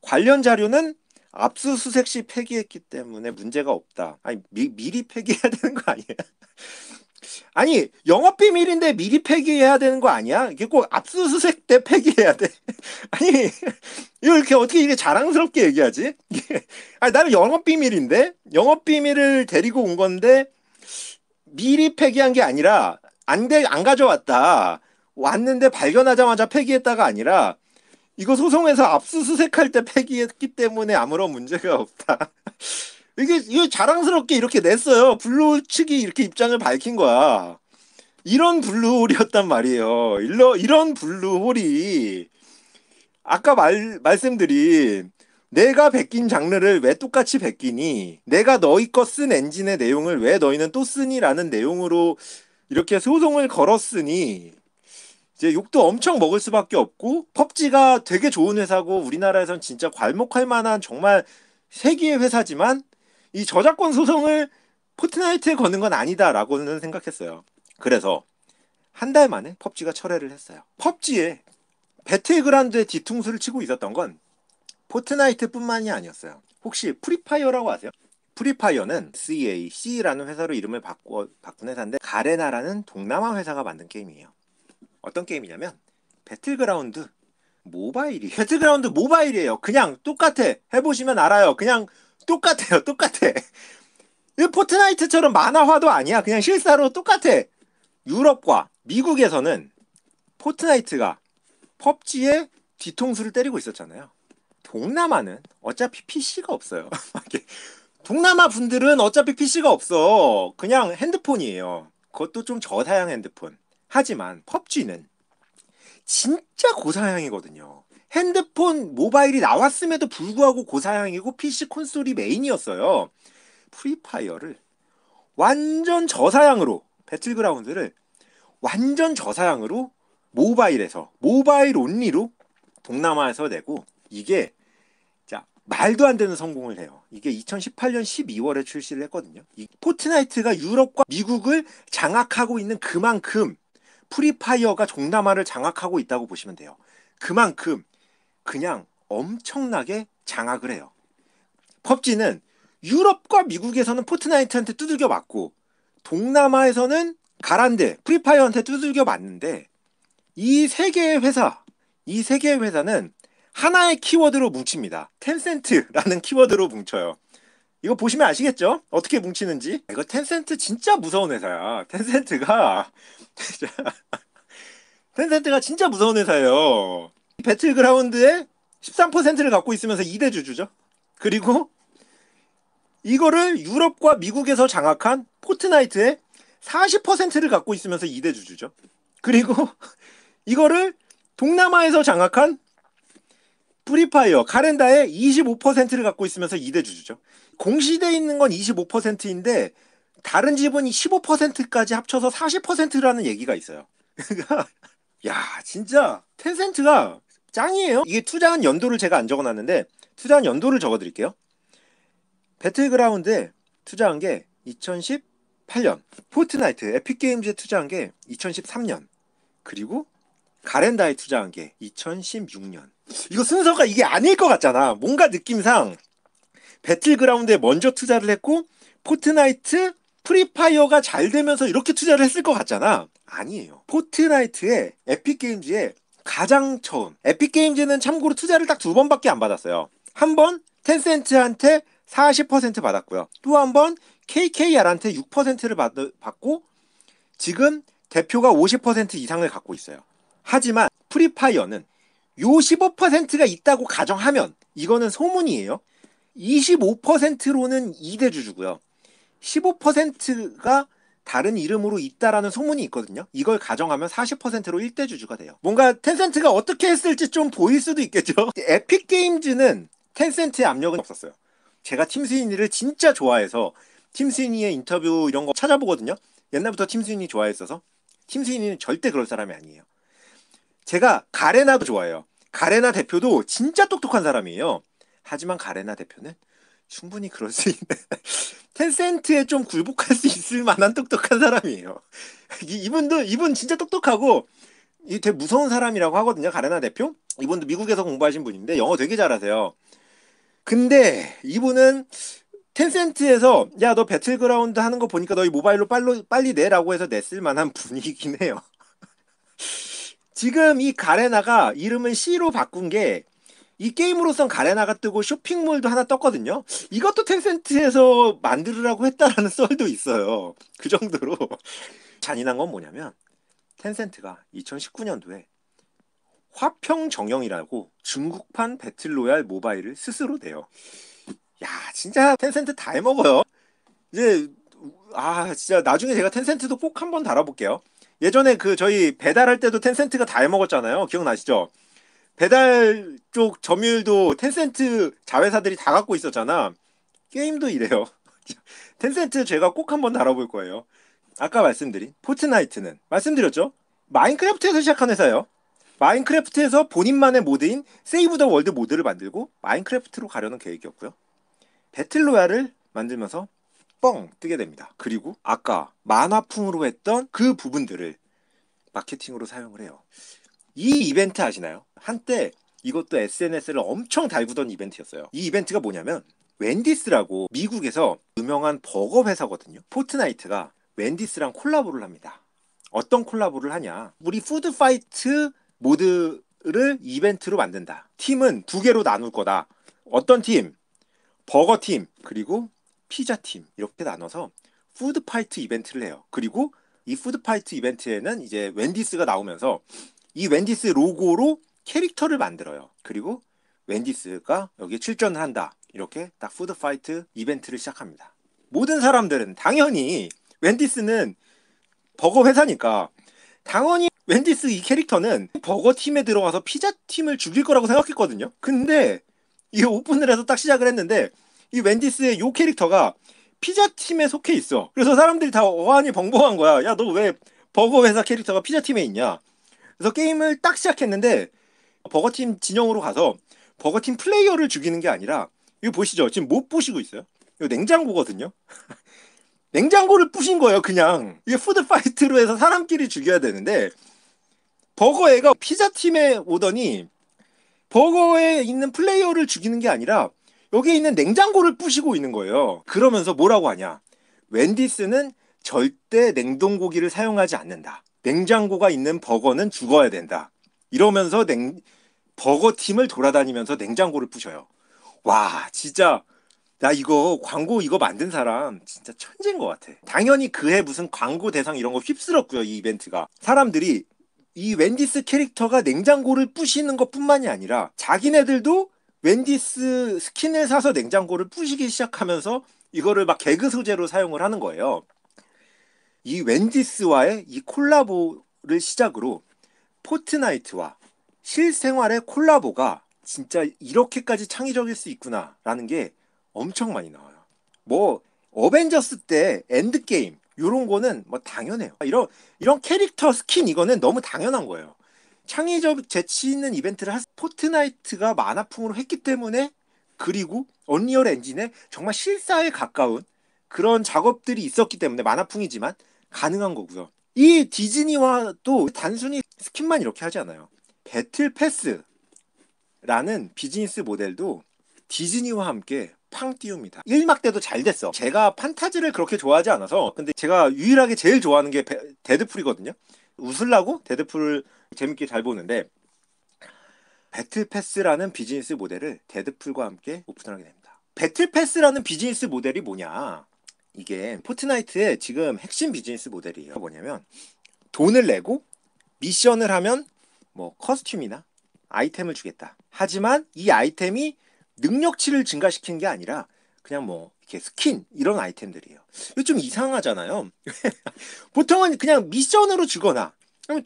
관련 자료는 압수수색 시 폐기했기 때문에 문제가 없다. 아니 미, 미리 폐기해야 되는 거 아니야? 아니 영업 비밀인데 미리 폐기해야 되는 거 아니야? 이게 꼭 압수수색 때 폐기해야 돼? 아니 이걸 이렇게 어떻게 이게 자랑스럽게 얘기하지? 아니 나는 영업 비밀인데 영업 비밀을 데리고 온 건데 미리 폐기한 게 아니라 안돼안 안 가져왔다 왔는데 발견하자마자 폐기했다가 아니라 이거 소송에서 압수수색할 때 폐기했기 때문에 아무런 문제가 없다. 이게 이거 자랑스럽게 이렇게 냈어요. 블루 측이 이렇게 입장을 밝힌 거야. 이런 블루홀이었단 말이에요. 일러, 이런 블루홀이 아까 말, 말씀드린 내가 베낀 장르를 왜 똑같이 베끼니? 내가 너희 거 쓴 엔진의 내용을 왜 너희는 또 쓰니? 라는 내용으로 이렇게 소송을 걸었으니 이제 욕도 엄청 먹을 수밖에 없고 펍지가 되게 좋은 회사고 우리나라에선 진짜 괄목할 만한 정말 세기의 회사지만 이 저작권 소송을 포트나이트에 거는 건 아니다라고는 생각했어요. 그래서 한 달 만에 펍지가 철회를 했어요. 펍지에 배틀그란드의 뒤통수를 치고 있었던 건 포트나이트뿐만이 아니었어요. 혹시 프리파이어라고 아세요? 프리파이어는 CAC라는 회사로 이름을 바꿔 바꾼 회사인데 가레나라는 동남아 회사가 만든 게임이에요. 어떤 게임이냐면 배틀그라운드 모바일이 배틀그라운드 모바일이에요. 그냥 똑같아. 해보시면 알아요. 그냥 똑같아요. 똑같아. 포트나이트처럼 만화화도 아니야. 그냥 실사로 똑같아. 유럽과 미국에서는 포트나이트가 펍지에 뒤통수를 때리고 있었잖아요. 동남아는 어차피 PC가 없어요. 동남아 분들은 어차피 PC가 없어. 그냥 핸드폰이에요. 그것도 좀 저사양 핸드폰. 하지만 펍지는 진짜 고사양이거든요. 핸드폰 모바일이 나왔음에도 불구하고 고사양이고 PC 콘솔이 메인이었어요. 프리파이어를 완전 저사양으로 배틀그라운드를 완전 저사양으로 모바일에서 모바일 온리로 동남아에서 내고 이게 자 말도 안 되는 성공을 해요. 이게 2018년 12월에 출시를 했거든요. 이 포트나이트가 유럽과 미국을 장악하고 있는 그만큼 프리파이어가 종남아를 장악하고 있다고 보시면 돼요. 그만큼 그냥 엄청나게 장악을 해요. 펍지는 유럽과 미국에서는 포트나이트한테 두들겨 맞고 동남아에서는 가란데 프리파이어한테 두들겨 맞는데 이 세 개의 회사 이 세 개의 회사는 하나의 키워드로 뭉칩니다. 텐센트라는 키워드로 뭉쳐요. 이거 보시면 아시겠죠? 어떻게 뭉치는지. 이거 텐센트 진짜 무서운 회사야. 텐센트가 텐센트가 진짜 무서운 회사예요. 배틀그라운드에 13%를 갖고 있으면서 2대 주주죠. 그리고 이거를 유럽과 미국에서 장악한 포트나이트에 40%를 갖고 있으면서 2대 주주죠. 그리고 이거를 동남아에서 장악한 프리파이어 카렌다에 25%를 갖고 있으면서 2대 주주죠. 공시돼 있는 건 25%인데 다른 지분이 15%까지 합쳐서 40%라는 얘기가 있어요. 그러니까, 야 진짜 텐센트가 짱이에요. 이게 투자한 연도를 제가 안 적어놨는데 투자한 연도를 적어드릴게요. 배틀그라운드에 투자한 게 2018년, 포트나이트 에픽게임즈에 투자한 게 2013년, 그리고 가렌다에 투자한 게 2016년. 이거 순서가 이게 아닐 것 같잖아. 뭔가 느낌상 배틀그라운드에 먼저 투자를 했고 포트나이트 프리파이어가 잘 되면서 이렇게 투자를 했을 것 같잖아. 아니에요. 포트나이트에 에픽게임즈에 가장 처음 에픽게임즈는 참고로 투자를 딱 두 번밖에 안 받았어요. 한 번 텐센트한테 40% 받았고요. 또 한 번 KKR한테 6%를 받, 받고 지금 대표가 50% 이상을 갖고 있어요. 하지만 프리파이어는 요 15%가 있다고 가정하면 이거는 소문이에요. 25%로는 2대 주주고요. 15%가 다른 이름으로 있다라는 소문이 있거든요. 이걸 가정하면 40%로 1대 주주가 돼요. 뭔가 텐센트가 어떻게 했을지 좀 보일 수도 있겠죠. 에픽 게임즈는 텐센트의 압력은 없었어요. 제가 팀스윈이를 진짜 좋아해서 팀스윈이의 인터뷰 이런 거 찾아보거든요. 옛날부터 팀스윈이 좋아했어서 팀스윈이는 절대 그럴 사람이 아니에요. 제가 가레나도 좋아해요. 가레나 대표도 진짜 똑똑한 사람이에요. 하지만 가레나 대표는 충분히 그럴 수 있는 텐센트에 좀 굴복할 수 있을 만한 똑똑한 사람이에요. 이분도 이분 진짜 똑똑하고 이 되게 무서운 사람이라고 하거든요. 가레나 대표. 이분도 미국에서 공부하신 분인데 영어 되게 잘하세요. 근데 이분은 텐센트에서 야 너 배틀그라운드 하는 거 보니까 너희 모바일로 빨로, 빨리 내라고 해서 냈을 만한 분위기긴 해요. 지금 이 가레나가 이름을 C로 바꾼 게이 게임으로선 가레나가 뜨고 쇼핑몰도 하나 떴거든요. 이것도 텐센트에서 만들으라고 했다라는 썰도 있어요. 그 정도로 잔인한 건 뭐냐면 텐센트가 2019년도에 화평 정영이라고 중국판 배틀로얄 모바일을 스스로 내요. 야, 진짜 텐센트 다 해먹어요. 이제 아, 진짜 나중에 제가 텐센트도 꼭 한번 달아볼게요. 예전에 그 저희 배달할 때도 텐센트가 다 해먹었잖아요. 기억나시죠? 배달 쪽 점유율도 텐센트 자회사들이 다 갖고 있었잖아. 게임도 이래요. 텐센트 제가 꼭 한번 알아볼 거예요. 아까 말씀드린 포트나이트는 말씀드렸죠? 마인크래프트에서 시작한 회사예요. 마인크래프트에서 본인만의 모드인 세이브 더 월드 모드를 만들고 마인크래프트로 가려는 계획이었고요. 배틀로얄을 만들면서 뻥 뜨게 됩니다. 그리고 아까 만화풍으로 했던 그 부분들을 마케팅으로 사용을 해요. 이 이벤트 아시나요? 한때 이것도 SNS를 엄청 달구던 이벤트였어요. 이 이벤트가 뭐냐면 웬디스라고 미국에서 유명한 버거 회사거든요. 포트나이트가 웬디스랑 콜라보를 합니다. 어떤 콜라보를 하냐? 우리 푸드 파이트 모드를 이벤트로 만든다. 팀은 두 개로 나눌 거다. 어떤 팀? 버거 팀 그리고 피자 팀 이렇게 나눠서 푸드 파이트 이벤트를 해요. 그리고 이 푸드 파이트 이벤트에는 이제 웬디스가 나오면서 이 웬디스 로고로 캐릭터를 만들어요. 그리고 웬디스가 여기에 출전을 한다. 이렇게 딱 푸드파이트 이벤트를 시작합니다. 모든 사람들은 당연히 웬디스는 버거 회사니까 당연히 웬디스 이 캐릭터는 버거 팀에 들어가서 피자 팀을 죽일 거라고 생각했거든요. 근데 이 오픈을 해서 딱 시작을 했는데 이 웬디스의 요 캐릭터가 피자 팀에 속해 있어. 그래서 사람들이 다 어안이 벙벙한 거야. 야 너 왜 버거 회사 캐릭터가 피자 팀에 있냐? 그래서 게임을 딱 시작했는데 버거팀 진영으로 가서 버거팀 플레이어를 죽이는 게 아니라 이거 보시죠. 지금 못보시고 있어요. 이거 냉장고거든요. 냉장고를 부신 거예요, 그냥. 이게 푸드 파이트로 해서 사람끼리 죽여야 되는데 버거 애가 피자 팀에 오더니 버거에 있는 플레이어를 죽이는 게 아니라 여기에 있는 냉장고를 부시고 있는 거예요. 그러면서 뭐라고 하냐? 웬디스는 절대 냉동고기를 사용하지 않는다. 냉장고가 있는 버거는 죽어야 된다. 이러면서 냉, 버거 팀을 돌아다니면서 냉장고를 부셔요. 와, 진짜 나 이거 광고 이거 만든 사람 진짜 천재인 것 같아. 당연히 그해 무슨 광고 대상 이런 거 휩쓸었고요, 이 이벤트가. 사람들이 이 웬디스 캐릭터가 냉장고를 부시는 것뿐만이 아니라 자기네들도 웬디스 스킨을 사서 냉장고를 부시기 시작하면서 이거를 막 개그 소재로 사용을 하는 거예요. 이웬디스와의이 콜라보를 시작으로 포트나이트와 실생활의 콜라보가 진짜 이렇게까지 창의적일 수 있구나라는 게 엄청 많이 나와요. 뭐 어벤져스 때 엔드게임 요런 거는 뭐 당연해요. 이런 이런 캐릭터 스킨 이거는 너무 당연한 거예요. 창의적 재치 있는 이벤트를 한 포트나이트가 만화풍으로 했기 때문에 그리고 언리얼 엔진에 정말 실사에 가까운 그런 작업들이 있었기 때문에 만화풍이지만 가능한 거고요. 이 디즈니와도 단순히 스킨만 이렇게 하지 않아요. 배틀 패스라는 비즈니스 모델도 디즈니와 함께 팡 띄웁니다. 1막 때도 잘 됐어. 제가 판타지를 그렇게 좋아하지 않아서 근데 제가 유일하게 제일 좋아하는 게 데드풀이거든요. 웃으려고 데드풀 재밌게 잘 보는데 배틀 패스라는 비즈니스 모델을 데드풀과 함께 오픈하게 됩니다. 배틀 패스라는 비즈니스 모델이 뭐냐? 이게 포트나이트의 지금 핵심 비즈니스 모델이에요. 뭐냐면 돈을 내고 미션을 하면 뭐 커스튬이나 아이템을 주겠다. 하지만 이 아이템이 능력치를 증가시킨 게 아니라 그냥 뭐 이렇게 스킨 이런 아이템들이에요. 이거 좀 이상하잖아요. 보통은 그냥 미션으로 주거나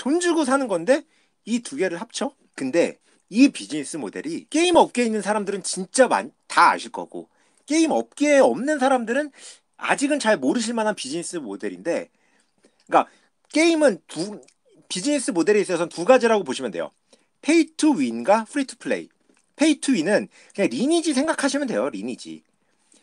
돈 주고 사는 건데 이 두 개를 합쳐. 근데 이 비즈니스 모델이 게임 업계에 있는 사람들은 진짜 많, 다 아실 거고 게임 업계에 없는 사람들은 아직은 잘 모르실 만한 비즈니스 모델인데, 그러니까 게임은 두 비즈니스 모델에 있어서는 두 가지라고 보시면 돼요. 페이 투 윈과 프리 투 플레이. 페이 투 윈은 그냥 리니지 생각하시면 돼요. 리니지.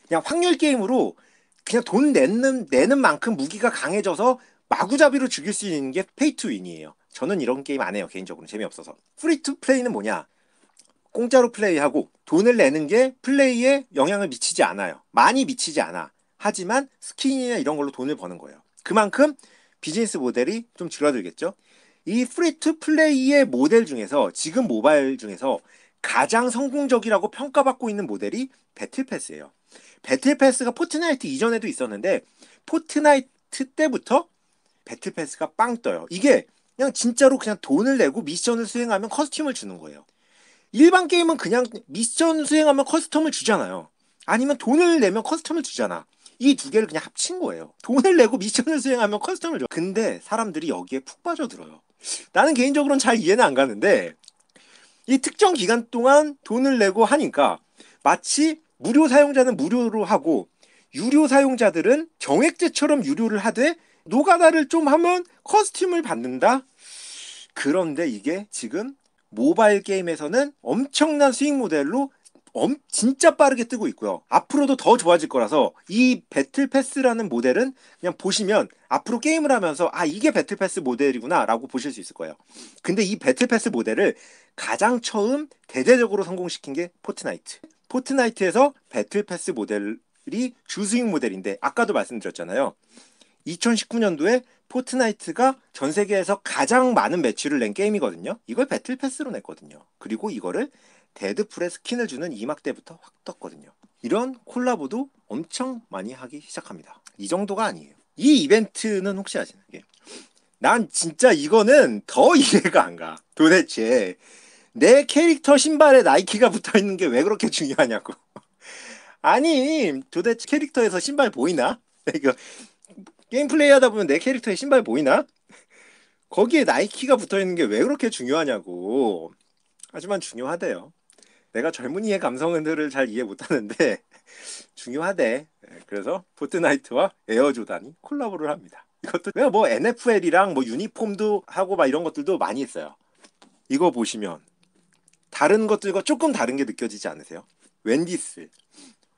그냥 확률 게임으로 그냥 돈 내는 내는 만큼 무기가 강해져서 마구잡이로 죽일 수 있는 게 페이 투 윈이에요. 저는 이런 게임 안 해요. 개인적으로 재미없어서. 프리 투 플레이는 뭐냐? 공짜로 플레이하고 돈을 내는 게 플레이에 영향을 미치지 않아요. 많이 미치지 않아. 하지만 스킨이나 이런 걸로 돈을 버는 거예요. 그만큼 비즈니스 모델이 좀 줄어들겠죠. 이 프리 투 플레이의 모델 중에서 지금 모바일 중에서 가장 성공적이라고 평가받고 있는 모델이 배틀 패스예요. 배틀 패스가 포트나이트 이전에도 있었는데 포트나이트 때부터 배틀 패스가 빵 떠요. 이게 그냥 진짜로 그냥 돈을 내고 미션을 수행하면 커스텀을 주는 거예요. 일반 게임은 그냥 미션 수행하면 커스텀을 주잖아요. 아니면 돈을 내면 커스텀을 주잖아. 이두 개를 그냥 합친 거예요. 돈을 내고 미션을 수행하면 커스텀을 줘. 근데 사람들이 여기에 푹 빠져들어요. 나는 개인적으로는 잘 이해는 안 가는데 이 특정 기간 동안 돈을 내고 하니까 마치 무료 사용자는 무료로 하고 유료 사용자들은 경액제처럼 유료를 하되 노가다를 좀 하면 커스튬을 받는다. 그런데 이게 지금 모바일 게임에서는 엄청난 수익 모델로 엄, 진짜 빠르게 뜨고 있고요. 앞으로도 더 좋아질 거라서 이 배틀 패스라는 모델은 그냥 보시면 앞으로 게임을 하면서 아 이게 배틀 패스 모델이구나라고 보실 수 있을 거예요. 근데 이 배틀 패스 모델을 가장 처음 대대적으로 성공시킨 게 포트나이트. 포트나이트에서 배틀 패스 모델이 주스윙 모델인데 아까도 말씀드렸잖아요. 2019년도에 포트나이트가 전 세계에서 가장 많은 매출을 낸 게임이거든요. 이걸 배틀 패스로 냈거든요. 그리고 이거를 데드풀의 스킨을 주는 2막 때부터 확 떴거든요. 이런 콜라보도 엄청 많이 하기 시작합니다. 이 정도가 아니에요. 이 이벤트는 혹시 아시는 게, 예. 난 진짜 이거는 더 이해가 안 가. 도대체 내 캐릭터 신발에 나이키가 붙어 있는 게 왜 그렇게 중요하냐고. 아니, 도대체 캐릭터에서 신발 보이나? 게임 플레이 하다 보면 내 캐릭터에 신발 보이나? 거기에 나이키가 붙어 있는 게 왜 그렇게 중요하냐고. 하지만 중요하대요. 내가 젊은이의 감성들을 잘 이해 못하는데 중요하대. 예, 그래서 포트나이트와 에어 조단이 콜라보를 합니다. 이것도 내가 뭐 NFL이랑 뭐 유니폼도 하고 막 이런 것들도 많이 있어요. 이거 보시면 다른 것들과 조금 다른 게 느껴지지 않으세요? 웬디스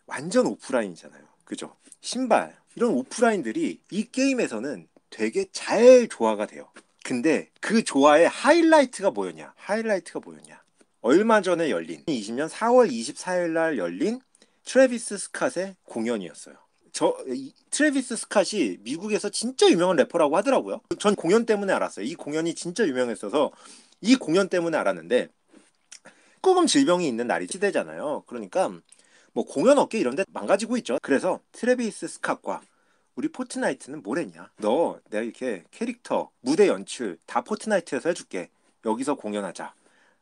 완전 오프라인이잖아요. 그죠? 신발 이런 오프라인들이 이 게임에서는 되게 잘 조화가 돼요. 근데 그 조화의 하이라이트가 뭐였냐? 하이라이트가 뭐였냐? 얼마 전에 열린 20년 4월 24일 날 열린 트래비스 스캇의 공연이었어요. 저 이, 트래비스 스캇이 미국에서 진짜 유명한 래퍼라고 하더라고요. 전 공연 때문에 알았어요. 이 공연이 진짜 유명했어서 이 공연 때문에 알았는데 조금 질병이 있는 날이 시대잖아요. 그러니까 뭐 공연 업계 이런 데 망가지고 있죠. 그래서 트래비스 스캇과 우리 포트나이트는 뭐랬냐? 너 내가 이렇게 캐릭터, 무대 연출 다 포트나이트에서 해줄게. 여기서 공연하자.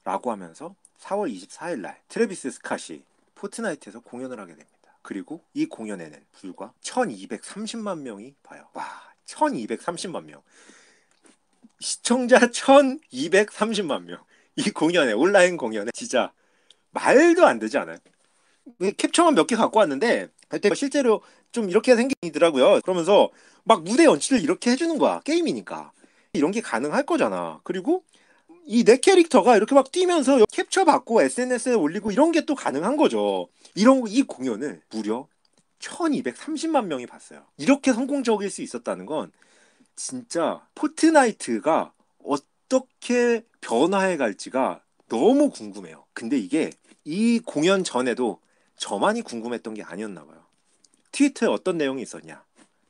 라고 하면서 4월 24일 날 트래비스 스카시 포트나이트에서 공연을 하게 됩니다. 그리고 이 공연에는 불과 1230만 명이 봐요. 와, 1230만 명. 시청자 1230만 명. 이 공연에 온라인 공연에 진짜 말도 안 되지 않아요? 그 캡처만 몇 개 갖고 왔는데 그때 실제로 좀 이렇게 생기더라고요. 그러면서 막 무대 연출을 이렇게 해주는 거야. 게임이니까. 이런 게 가능할 거잖아. 그리고 이내 네 캐릭터가 이렇게 막 뛰면서 캡처 받고 SNS에 올리고 이런 게 또 가능한 거죠. 이런 이 공연을 무려 1230만 명이 봤어요. 이렇게 성공적일 수 있었다는 건 진짜 포트나이트가 어떻게 변화해 갈지가 너무 궁금해요. 근데 이게 이 공연 전에도 저만이 궁금했던 게 아니었나 봐요. 트위터에 어떤 내용이 있었냐?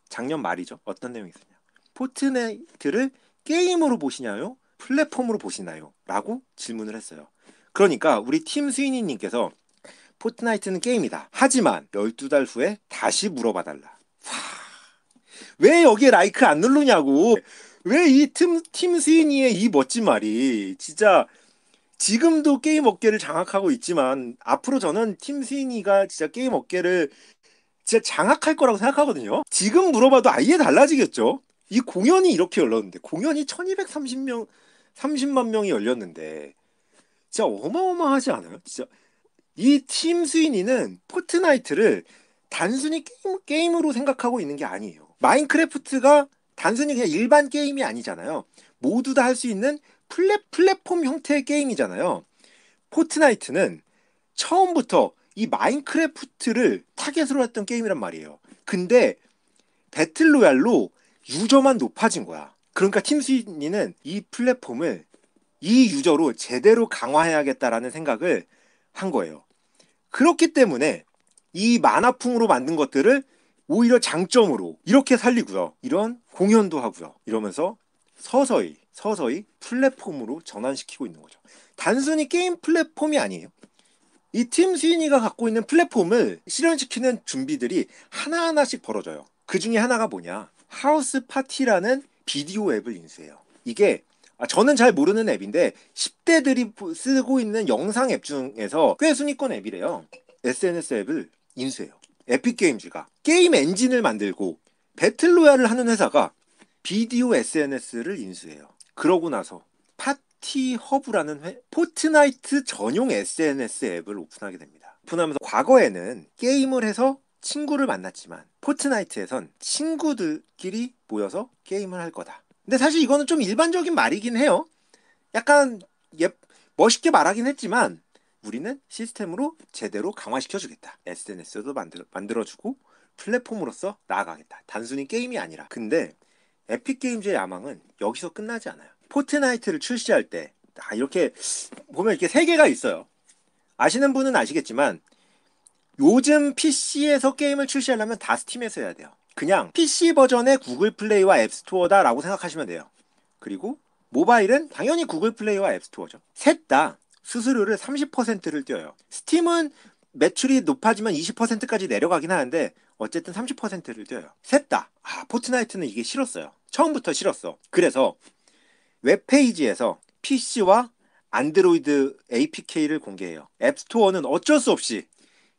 작년 말이죠. 어떤 내용이 있었냐? 포트나이트를 게임으로 보시냐요? 플랫폼으로 보시나요? 라고 질문을 했어요. 그러니까 우리 팀 수인이님께서 포트나이트는 게임이다. 하지만 12달 후에 다시 물어봐달라. 왜 여기에 라이크 안 누르냐고. 왜 이 팀팀 스위니의 이 멋진 말이 진짜 지금도 게임 업계를 장악하고 있지만 앞으로 저는 팀 스위니가 진짜 게임 업계를 진짜 장악할 거라고 생각하거든요. 지금 물어봐도 아예 달라지겠죠. 이 공연이 이렇게 열렸는데 공연이 1230명 30만 명이 열렸는데 진짜 어마어마하지 않아요? 진짜 이팀 스위니는 포트나이트를 단순히 게임, 게임으로 생각하고 있는 게 아니에요. 마인크래프트가 단순히 그냥 일반 게임이 아니잖아요. 모두 다 할 수 있는 플랫, 플랫폼 형태의 게임이잖아요. 포트나이트는 처음부터 이 마인크래프트를 타겟으로 했던 게임이란 말이에요. 근데 배틀로얄로 유저만 높아진 거야. 그러니까 팀스위니는이 플랫폼을 이 유저로 제대로 강화해야겠다라는 생각을 한 거예요. 그렇기 때문에 이 만화풍으로 만든 것들을 오히려 장점으로 이렇게 살리고요. 이런 공연도 하고요. 이러면서 서서히 서서히 플랫폼으로 전환시키고 있는 거죠. 단순히 게임 플랫폼이 아니에요. 이 팀 스위니가 갖고 있는 플랫폼을 실현시키는 준비들이 하나하나씩 벌어져요. 그 중에 하나가 뭐냐? 하우스 파티라는 비디오 앱을 인수해요. 이게 아, 저는 잘 모르는 앱인데 10대들이 쓰고 있는 영상 앱 중에서 꽤 순위권 앱이래요. SNS 앱을 인수해요. 에픽게임즈가 게임 엔진을 만들고 배틀로얄을 하는 회사가 비디오 SNS를 인수해요. 그러고 나서 파티 허브라는 회, 포트나이트 전용 SNS 앱을 오픈하게 됩니다. 오픈하면서 과거에는 게임을 해서 친구를 만났지만 포트나이트에선 친구들끼리 모여서 게임을 할 거다. 근데 사실 이거는 좀 일반적인 말이긴 해요. 약간 예, 멋있게 말하긴 했지만 우리는 시스템으로 제대로 강화시켜주겠다. SNS도 만들, 만들어주고 플랫폼으로서 나아가겠다. 단순히 게임이 아니라. 근데 에픽게임즈의 야망은 여기서 끝나지 않아요. 포트나이트를 출시할 때 아, 이렇게 보면 이렇게 세 개가 있어요. 아시는 분은 아시겠지만 요즘 PC에서 게임을 출시하려면 다 스팀에서 해야 돼요. 그냥 PC 버전의 구글 플레이와 앱스토어다라고 생각하시면 돼요. 그리고 모바일은 당연히 구글 플레이와 앱스토어죠. 셋 다 수수료를 30%를 떼어요. 스팀은 매출이 높아지면 20%까지 내려가긴 하는데 어쨌든 30%를 떼어요. 셋 다. 아, 포트나이트는 이게 싫었어요. 처음부터 싫었어. 그래서 웹페이지에서 PC와 안드로이드 APK를 공개해요. 앱스토어는 어쩔 수 없이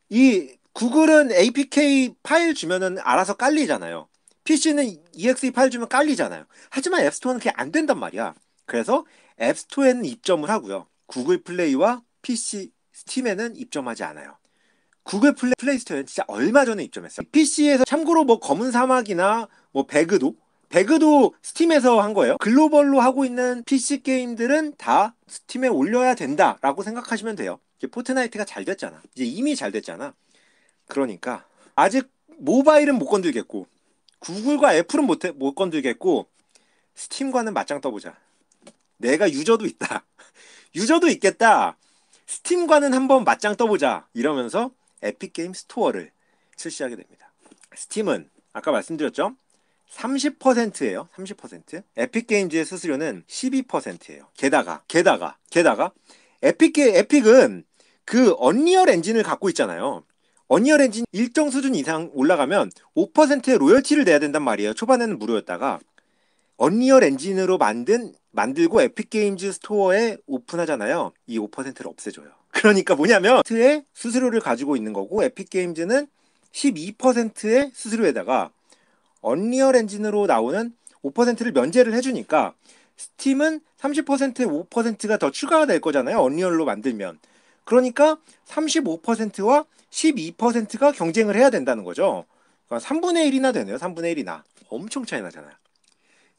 이 구글은 APK 파일 주면은 알아서 깔리잖아요. PC는 EXE 파일 주면 깔리잖아요. 하지만 앱스토어는 그게 안 된단 말이야. 그래서 앱스토어에는 입점을 하고요. 구글 플레이와 PC 스팀에는 입점하지 않아요. 구글 플레이, 플레이스토어는 진짜 얼마 전에 입점했어요. PC에서 참고로 뭐 검은 사막이나 뭐 배그도 배그도 스팀에서 한 거예요. 글로벌로 하고 있는 PC 게임들은 다 스팀에 올려야 된다라고 생각하시면 돼요. 포트나이트가 잘 됐잖아. 이제 이미 잘 됐잖아. 그러니까 아직 모바일은 못 건들겠고 구글과 애플은 못, 해, 못 건들겠고 스팀과는 맞짱 떠보자. 내가 유저도 있다. 유저도 있겠다. 스팀과는 한번 맞짱 떠보자. 이러면서 에픽게임 스토어를 출시하게 됩니다. 스팀은 아까 말씀드렸죠? 30%예요. 30%. 에픽게임즈의 수수료는 12%예요. 게다가 게다가 게다가 에픽 에픽은 그 언리얼 엔진을 갖고 있잖아요. 언리얼 엔진 일정 수준 이상 올라가면 5%의 로열티를 내야 된단 말이에요. 초반에는 무료였다가 언리얼 엔진으로 만든 만들고 에픽 게임즈 스토어에 오픈하잖아요. 이 5%를 없애줘요. 그러니까 뭐냐면 트의 수수료를 가지고 있는 거고 에픽 게임즈는 12%의 수수료에다가 언리얼 엔진으로 나오는 5%를 면제를 해주니까 스팀은 30%에 5%가 더 추가가 될 거잖아요. 언리얼로 만들면. 그러니까 35%와 12%가 경쟁을 해야 된다는 거죠. 그러니까 3분의 1이나 되네요. 3분의 1이나. 엄청 차이 나잖아요.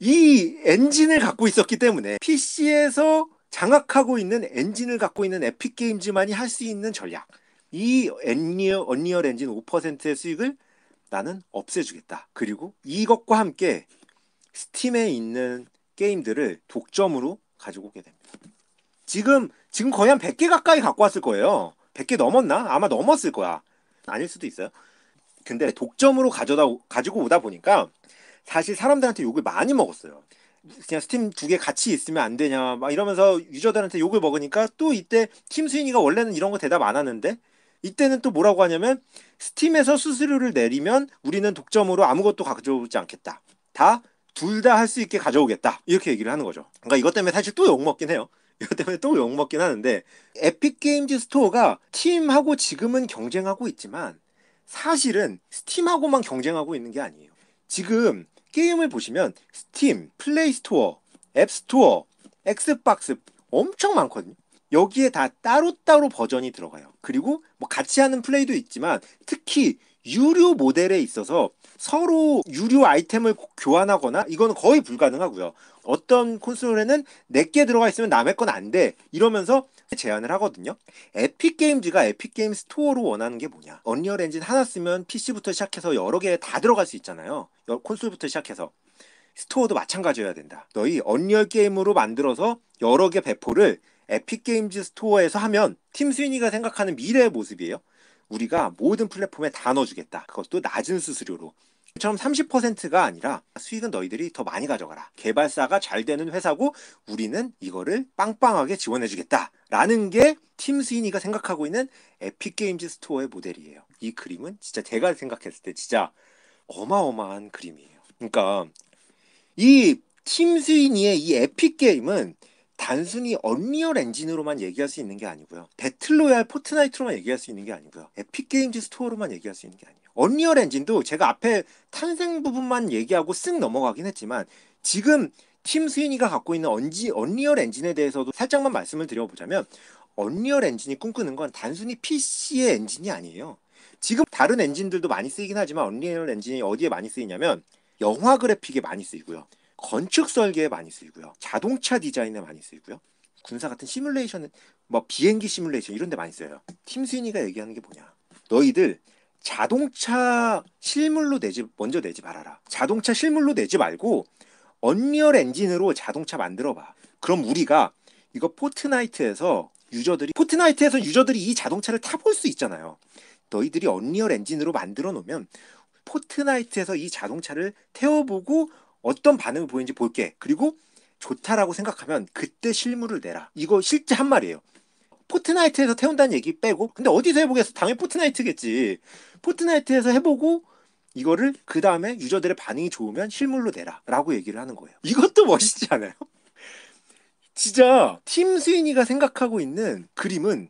이 엔진을 갖고 있었기 때문에 PC에서 장악하고 있는 엔진을 갖고 있는 에픽게임즈만이 할 수 있는 전략. 이 엔리어, 언리얼 엔진 5%의 수익을 나는 없애주겠다. 그리고 이것과 함께 스팀에 있는 게임들을 독점으로 가지고 오게 됩니다. 지금 지금 거의 한 100개 가까이 갖고 왔을 거예요. 100개 넘었나? 아마 넘었을 거야. 아닐 수도 있어요. 근데 독점으로 가져다 가지고 오다 보니까 사실 사람들한테 욕을 많이 먹었어요. 그냥 스팀 두 개 같이 있으면 안 되냐 막 이러면서 유저들한테 욕을 먹으니까 또 이때 팀 스윈이가 원래는 이런 거 대답 안 하는데 이때는 또 뭐라고 하냐면 스팀에서 수수료를 내리면 우리는 독점으로 아무것도 가져오지 않겠다. 다 둘다할수 있게 가져오겠다 이렇게 얘기를 하는 거죠. 그러니까 이것 때문에 사실 또 욕 먹긴 해요. 이것 때문에 또 욕 먹긴 하는데 에픽 게임즈 스토어가 팀하고 지금은 경쟁하고 있지만 사실은 스팀하고만 경쟁하고 있는 게 아니에요. 지금 게임을 보시면 스팀, 플레이 스토어, 앱 스토어, 엑스박스 엄청 많거든요. 여기에 다 따로따로 버전이 들어가요. 그리고 뭐 같이 하는 플레이도 있지만 특히 유료 모델에 있어서 서로 유료 아이템을 교환하거나 이건 거의 불가능하고요. 어떤 콘솔에는 내게 들어가 있으면 남의 건 안 돼. 이러면서 제안을 하거든요. 에픽게임즈가 에픽게임 스토어로 원하는 게 뭐냐. 언리얼 엔진 하나 쓰면 PC부터 시작해서 여러 개 다 들어갈 수 있잖아요. 콘솔부터 시작해서. 스토어도 마찬가지여야 된다. 너희 언리얼 게임으로 만들어서 여러 개 배포를 에픽게임즈 스토어에서 하면 팀 스위니가 생각하는 미래의 모습이에요. 우리가 모든 플랫폼에 다 넣어주겠다. 그것도 낮은 수수료로. 처럼 30%가 아니라 수익은 너희들이 더 많이 가져가라. 개발사가 잘 되는 회사고 우리는 이거를 빵빵하게 지원해주겠다. 라는 게 팀 스위니가 생각하고 있는 에픽게임즈 스토어의 모델이에요. 이 그림은 진짜 제가 생각했을 때 진짜 어마어마한 그림이에요. 그러니까 이 팀 스위니의 이 에픽게임은 단순히 언리얼 엔진으로만 얘기할 수 있는 게 아니고요. 배틀로얄 포트나이트로만 얘기할 수 있는 게 아니고요. 에픽게임즈 스토어로만 얘기할 수 있는 게 아니에요. 언리얼 엔진도 제가 앞에 탄생 부분만 얘기하고 쓱 넘어가긴 했지만 지금 팀스위니가 갖고 있는 언지, 언리얼 엔진에 대해서도 살짝만 말씀을 드려보자면 언리얼 엔진이 꿈꾸는 건 단순히 PC의 엔진이 아니에요. 지금 다른 엔진들도 많이 쓰이긴 하지만 언리얼 엔진이 어디에 많이 쓰이냐면 영화 그래픽에 많이 쓰이고요. 건축 설계에 많이 쓰이고요. 자동차 디자인에 많이 쓰이고요. 군사 같은 시뮬레이션, 뭐 비행기 시뮬레이션 이런 데 많이 써요. 팀스위니가 얘기하는 게 뭐냐? 너희들 자동차 실물로 내지 먼저 내지 말아라. 자동차 실물로 내지 말고 언리얼 엔진으로 자동차 만들어 봐. 그럼 우리가 이거 포트나이트에서 유저들이 포트나이트에서 유저들이 이 자동차를 타볼 수 있잖아요. 너희들이 언리얼 엔진으로 만들어 놓으면 포트나이트에서 이 자동차를 태워보고 어떤 반응을 보이는지 볼게. 그리고 좋다라고 생각하면 그때 실물을 내라. 이거 실제 한 말이에요. 포트나이트에서 태운다는 얘기 빼고 근데 어디서 해보겠어? 당연히 포트나이트겠지. 포트나이트에서 해보고 이거를 그 다음에 유저들의 반응이 좋으면 실물로 내라라고 얘기를 하는 거예요. 이것도 멋있지 않아요? 진짜 팀 스위니가 생각하고 있는 그림은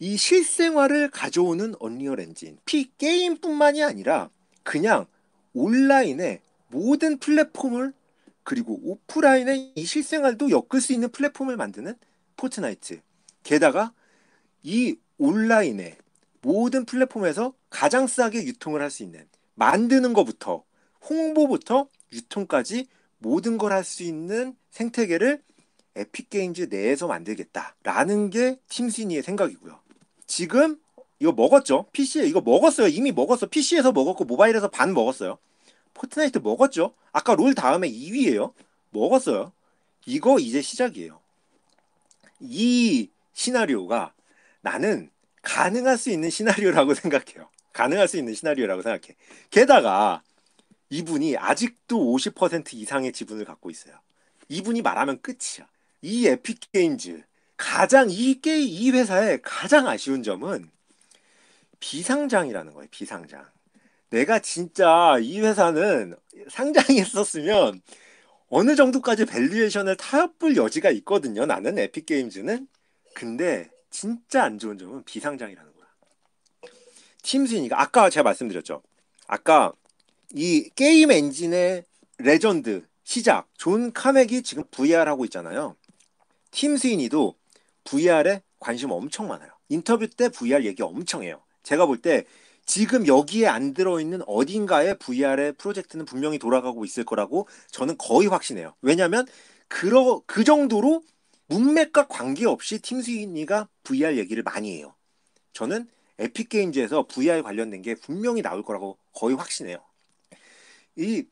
이 실생활을 가져오는 언리얼 엔진. 피 게임뿐만이 아니라 그냥 온라인에 모든 플랫폼을 그리고 오프라인의 이 실생활도 엮을 수 있는 플랫폼을 만드는 포트나이트. 게다가 이 온라인의 모든 플랫폼에서 가장 싸게 유통을 할 수 있는 만드는 것부터 홍보부터 유통까지 모든 걸 할 수 있는 생태계를 에픽게임즈 내에서 만들겠다라는 게 팀시니의 생각이고요. 지금 이거 먹었죠? PC에 이거 먹었어요. 이미 먹었어. PC에서 먹었고 모바일에서 반 먹었어요. 포트나이트 먹었죠. 아까 롤 다음에 2위예요. 먹었어요. 이거 이제 시작이에요. 이 시나리오가 나는 가능할 수 있는 시나리오라고 생각해요. 가능할 수 있는 시나리오라고 생각해. 게다가 이분이 아직도 50% 이상의 지분을 갖고 있어요. 이분이 말하면 끝이야. 이 에픽 게임즈 가장 이 게임 이 회사의 가장 아쉬운 점은 비상장이라는 거예요. 비상장. 내가 진짜 이 회사는 상장했었으면 어느 정도까지 밸류에이션을 타협볼 여지가 있거든요. 나는 에픽 게임즈는 근데 진짜 안 좋은 점은 비상장이라는 거야. 팀스 순위가 아까 제가 말씀드렸죠. 아까 이 게임 엔진의 레전드 시작 존 카맥이 지금 VR 하고 있잖아요. 팀 스윈이도 VR에 관심 엄청 많아요. 인터뷰 때 VR 얘기 엄청 해요. 제가 볼때 지금 여기에 안 들어있는 어딘가에 VR의 프로젝트는 분명히 돌아가고 있을 거라고 저는 거의 확신해요. 왜냐면 그러, 그 정도로 문맥과 관계없이 팀스위니가 VR 얘기를 많이 해요. 저는 에픽게임즈에서 VR 관련된 게 분명히 나올 거라고 거의 확신해요. 이,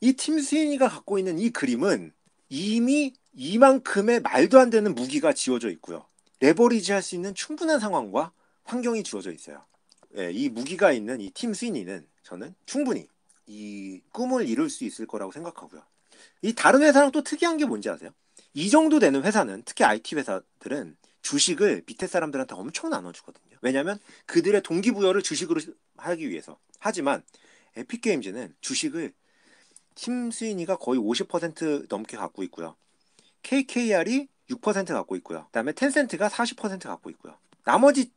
이 팀스위니가 갖고 있는 이 그림은 이미 이만큼의 말도 안 되는 무기가 지어져 있고요. 레버리지 할 수 있는 충분한 상황과 환경이 주어져 있어요. 예, 이 무기가 있는 이 팀 스위니는 저는 충분히 이 꿈을 이룰 수 있을 거라고 생각하고요. 이 다른 회사랑 또 특이한 게 뭔지 아세요? 이 정도 되는 회사는 특히 IT 회사들은 주식을 밑에 사람들한테 엄청 나눠주거든요. 왜냐하면 그들의 동기부여를 주식으로 하기 위해서. 하지만 에픽게임즈는 주식을 팀 스위니가 거의 50% 넘게 갖고 있고요. KKR이 6% 갖고 있고요. 그다음에 텐센트가 40% 갖고 있고요. 나머지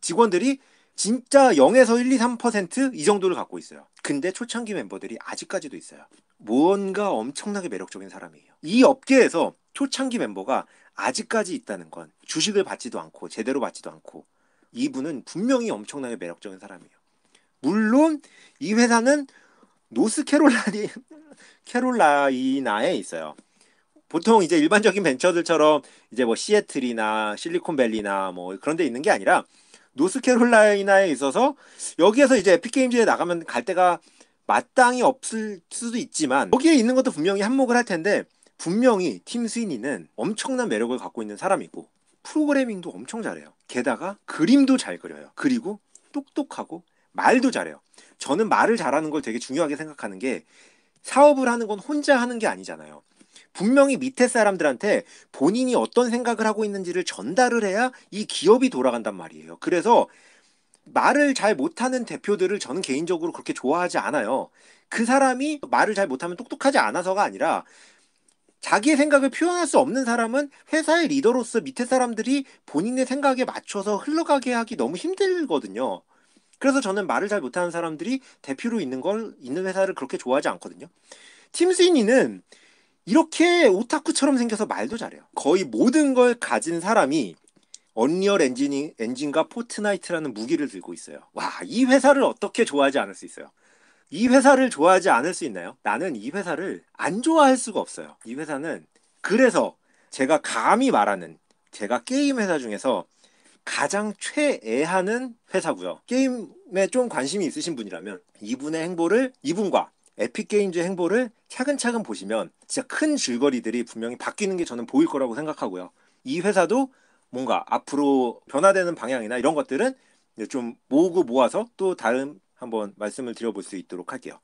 직원들이 진짜 0에서 1, 2, 3%이 정도를 갖고 있어요. 근데 초창기 멤버들이 아직까지도 있어요. 무언가 엄청나게 매력적인 사람이에요. 이 업계에서 초창기 멤버가 아직까지 있다는 건 주식을 받지도 않고 제대로 받지도 않고 이분은 분명히 엄청나게 매력적인 사람이에요. 물론 이 회사는 노스캐롤라이 캐롤라이나에 있어요. 보통 이제 일반적인 벤처들처럼 이제 뭐 시애틀이나 실리콘밸리나 뭐 그런 데 있는 게 아니라 노스캐롤라이나에 있어서 여기에서 이제 에픽게임즈에 나가면 갈 데가 마땅히 없을 수도 있지만 여기에 있는 것도 분명히 한몫을 할 텐데 분명히 팀 스위니는 엄청난 매력을 갖고 있는 사람이고 프로그래밍도 엄청 잘해요. 게다가 그림도 잘 그려요. 그리고 똑똑하고 말도 잘해요. 저는 말을 잘하는 걸 되게 중요하게 생각하는 게 사업을 하는 건 혼자 하는 게 아니잖아요. 분명히 밑에 사람들한테 본인이 어떤 생각을 하고 있는지를 전달을 해야 이 기업이 돌아간단 말이에요. 그래서 말을 잘 못하는 대표들을 저는 개인적으로 그렇게 좋아하지 않아요. 그 사람이 말을 잘 못하면 똑똑하지 않아서가 아니라 자기의 생각을 표현할 수 없는 사람은 회사의 리더로서 밑에 사람들이 본인의 생각에 맞춰서 흘러가게 하기 너무 힘들거든요. 그래서 저는 말을 잘 못하는 사람들이 대표로 있는 걸 있는 회사를 그렇게 좋아하지 않거든요. 팀스이니는 이렇게 오타쿠처럼 생겨서 말도 잘해요. 거의 모든 걸 가진 사람이 언리얼 엔진이, 엔진과 포트나이트라는 무기를 들고 있어요. 와, 이 회사를 어떻게 좋아하지 않을 수 있어요? 이 회사를 좋아하지 않을 수 있나요? 나는 이 회사를 안 좋아할 수가 없어요. 이 회사는 그래서 제가 감히 말하는 제가 게임 회사 중에서 가장 최애하는 회사고요. 게임에 좀 관심이 있으신 분이라면 이분의 행보를 이분과 에픽게임즈 행보를 차근차근 보시면 진짜 큰 줄거리들이 분명히 바뀌는 게 저는 보일 거라고 생각하고요. 이 회사도 뭔가 앞으로 변화되는 방향이나 이런 것들은 좀 모으고 모아서 또다음 한번 말씀을 드려볼 수 있도록 할게요.